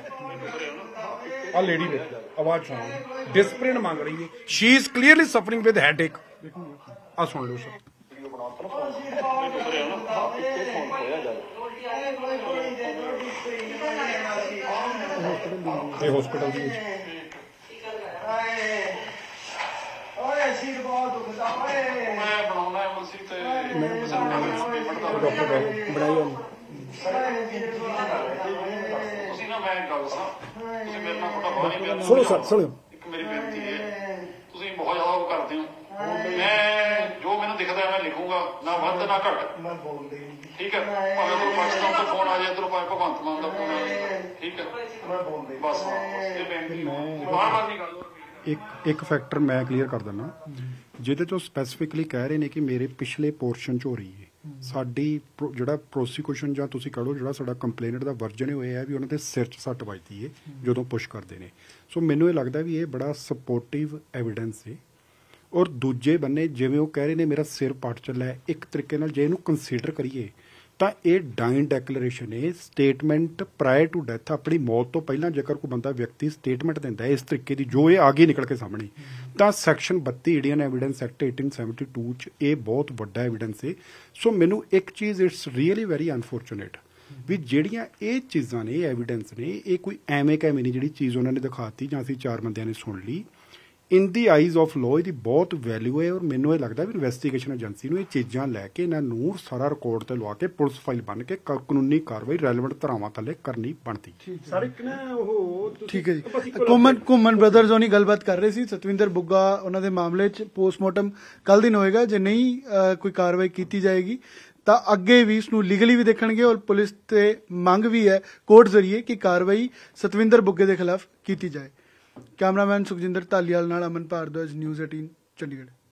ਆ ਲੇਡੀ ਵਿੱਚ ਆਵਾਜ਼ ਸੁਣੋ ਡਿਸਪਲਿਨ ਮੰਗ ਰਹੀ ਹੈ she is clearly suffering with headache ਆ ਸੁਣ ਲਓ ਸਰ ਇਹ ਹਸਪੀਟਲ ਦੀ ਮੈਂ ਬਣਾਉਣਾ ਤੇ ਬਣਾਈ ਹੋਣੀ ਤੁਸੀਂ ਨਾ ਸੁਣੋ ਸਰ ਸੁਣੋ ਇੱਕ ਮੇਰੀ ਬੇਨਤੀ ਹੈ ਤੁਸੀਂ ਬਹੁਤ ਜ਼ਿਆਦਾ ਉਹ ਕਰਦੇ ਹੋ ਮੈਂ ਜੋ ਮੈਨੂੰ ਦਿਖਦਾ ਮੈਂ ਲਿਖੂਗਾ ਨਾ ਵੱਧ ਨਾ ਘੱਟ ਮੈਂ ਬੋਲਦੇ ਠੀਕ ਹੈ ਭਾਵੇਂ ਕੋਈ ਪਾਕਿਸਤਾਨ ਤੋਂ ਫੋਨ ਆ ਜਾਏ ਇਧਰੋਂ ਭਾਵੇਂ ਭਗਵੰਤ ਮਾਨ ਦਾ ਫੋਨ ਆ ਜਾਏ ਠੀਕ ਹੈ ਮੈਂ ਬੋਲਦੇ ਬਸ ਇਹ ਬੇਨਤੀ ਬਾਰ ਬਾਰ ਦੀ ਗੱਲ ਇੱਕ ਇੱਕ ਫੈਕਟਰ ਮੈਂ ਕਲੀਅਰ ਕਰ ਦਿੰਦਾ ਜਿਹਦੇ ਚੋਂ ਸਪੈਸੀਫਿਕਲੀ ਕਹਿ ਰਹੇ ਨੇ ਕਿ ਮੇਰੇ ਪਿਛਲੇ ਪੋਰਸ਼ਨ ਚ ਹੋ ਰਹੀ ਹੈ ਸਾਡੀ ਜਿਹੜਾ ਪ੍ਰੋਸੀਕਿਊਸ਼ਨ ਜਾਂ ਤੁਸੀਂ ਕਹੋ ਜਿਹੜਾ ਸਾਡਾ ਕੰਪਲੇਨਟ ਦਾ ਵਰਜਨ ਹੋਇਆ ਹੈ ਵੀ ਉਹਨਾਂ ਦੇ ਸਿਰ 'ਚ ਸੱਟ ਵੱਜਦੀ ਹੈ ਜਦੋਂ ਪੁਸ਼ ਕਰਦੇ ਨੇ ਸੋ ਮੈਨੂੰ ਇਹ ਲੱਗਦਾ ਵੀ ਇਹ ਬੜਾ ਸਪੋਰਟਿਵ ਐਵੀਡੈਂਸ ਹੈ ਔਰ ਦੂਜੇ ਬੰਨੇ ਜਿਵੇਂ ਉਹ ਕਹਿ ਰਹੇ ਨੇ ਮੇਰਾ ਸਿਰ ਪਾਟ ਚੱਲਿਆ ਇੱਕ ਤਰੀਕੇ ਨਾਲ ਜੇ ਇਹਨੂੰ ਕੰਸੀਡਰ ਕਰੀਏ ਤਾਂ ਇਹ ਡਾਈਨ ਡੈਕਲੇਰੇਸ਼ਨ ਹੈ ਸਟੇਟਮੈਂਟ ਪ੍ਰਾਇਰ ਟੂ ਡੈਥ ਆਪਣੀ ਮੌਤ ਤੋਂ ਪਹਿਲਾਂ ਜੇਕਰ ਕੋਈ ਬੰਦਾ ਵਿਅਕਤੀ ਸਟੇਟਮੈਂਟ ਦਿੰਦਾ ਹੈ ਇਸ ਤਰੀਕੇ ਦੀ ਜੋ ਇਹ ਆਗੇ ਨਿਕਲ ਕੇ ਸਾਹਮਣੇ ਤਾਂ ਸੈਕਸ਼ਨ 32 ਇੰਡੀਅਨ ਐਵੀਡੈਂਸ ਐਕਟ 1872 ਚ ਇਹ ਬਹੁਤ ਵੱਡਾ ਐਵੀਡੈਂਸ ਹੈ ਸੋ ਮੈਨੂੰ ਇੱਕ ਚੀਜ਼ ਇਟਸ ਰੀਅਲੀ ਵੈਰੀ ਅਨਫੋਰਚੂਨੇਟ ਵੀ ਜਿਹੜੀਆਂ ਇਹ ਚੀਜ਼ਾਂ ਨੇ ਐਵੀਡੈਂਸ ਨੇ ਇਹ ਕੋਈ ਐਵੇਂ ਕਹਿ ਨਹੀਂ ਜਿਹੜੀ ਚੀਜ਼ ਉਹਨਾਂ ਨੇ ਦਿਖਾਤੀ ਜਾਂ ਅਸੀਂ ਚਾਰ ਬੰਦਿਆਂ ਨੇ ਸੁਣ ਲਈ in the eyes of law ਇਹਦੀ ਬਹੁਤ ਵੈਲਿਊ ਹੈ ਔਰ ਮੈਨੂੰ ਇਹ ਲੱਗਦਾ ਵੀ ਇਨਵੈਸਟੀਗੇਸ਼ਨ ਏਜੰਸੀ ਨੂੰ ਇਹ ਚੀਜ਼ਾਂ ਲੈ ਕੇ ਇਹਨਾਂ ਨੂੰ ਸਾਰਾ ਰਿਕਾਰਡ ਤੇ ਲਵਾ ਕੇ ਪੁਲਿਸ ਫਾਈਲ ਬਣ ਕੇ ਕਾਨੂੰਨੀ ਕਾਰਵਾਈ ਰੈਲੇਵੈਂਟ ਧਰਾਵਾਂ ਥੱਲੇ ਕਰਨੀ ਪੈਂਦੀ ਸਰ ਇੱਕ ਨਾ ਉਹ ਠੀਕ ਹੈ ਜੀ ਕੁਮਨ ਕੁਮਨ ਬ੍ਰਦਰਸ ਉਹਨੀ ਗੱਲਬਾਤ ਕਰ ਰਹੇ ਸੀ ਸਤਵਿੰਦਰ ਬੁੱਗਾ ਉਹਨਾਂ ਦੇ ਮਾਮਲੇ 'ਚ ਪੋਸਟਮਾਰਟਮ ਕੱਲ ਦਿਨ ਹੋਏਗਾ ਜੇ ਨਹੀਂ ਕੋਈ ਕਾਰਵਾਈ ਕੀਤੀ ਜਾਏਗੀ ਤਾਂ ਅੱਗੇ ਵੀ ਇਸ ਨੂੰ ਲੀਗਲੀ ਵੀ ਦੇਖਣਗੇ ਔਰ ਪੁਲਿਸ ਤੇ ਮੰਗ ਵੀ ਹੈ ਕੋਰਟ ਜ਼ਰੀਏ ਕਿ ਕਾਰਵਾਈ ਸਤਵਿੰਦਰ ਬੁੱਗੇ ਦੇ ਖਿਲਾਫ ਕੀਤੀ ਜਾਏ ਕੈਮਰਾਮੈਨ ਸੁਖਜਿੰਦਰ ਧਾਲੀਵਾਲ ਨਾਲ ਅਮਨ ਭਾਰਦਵਾਜ ਨਿਊਜ਼ 18 ਚੰਡੀਗੜ੍ਹ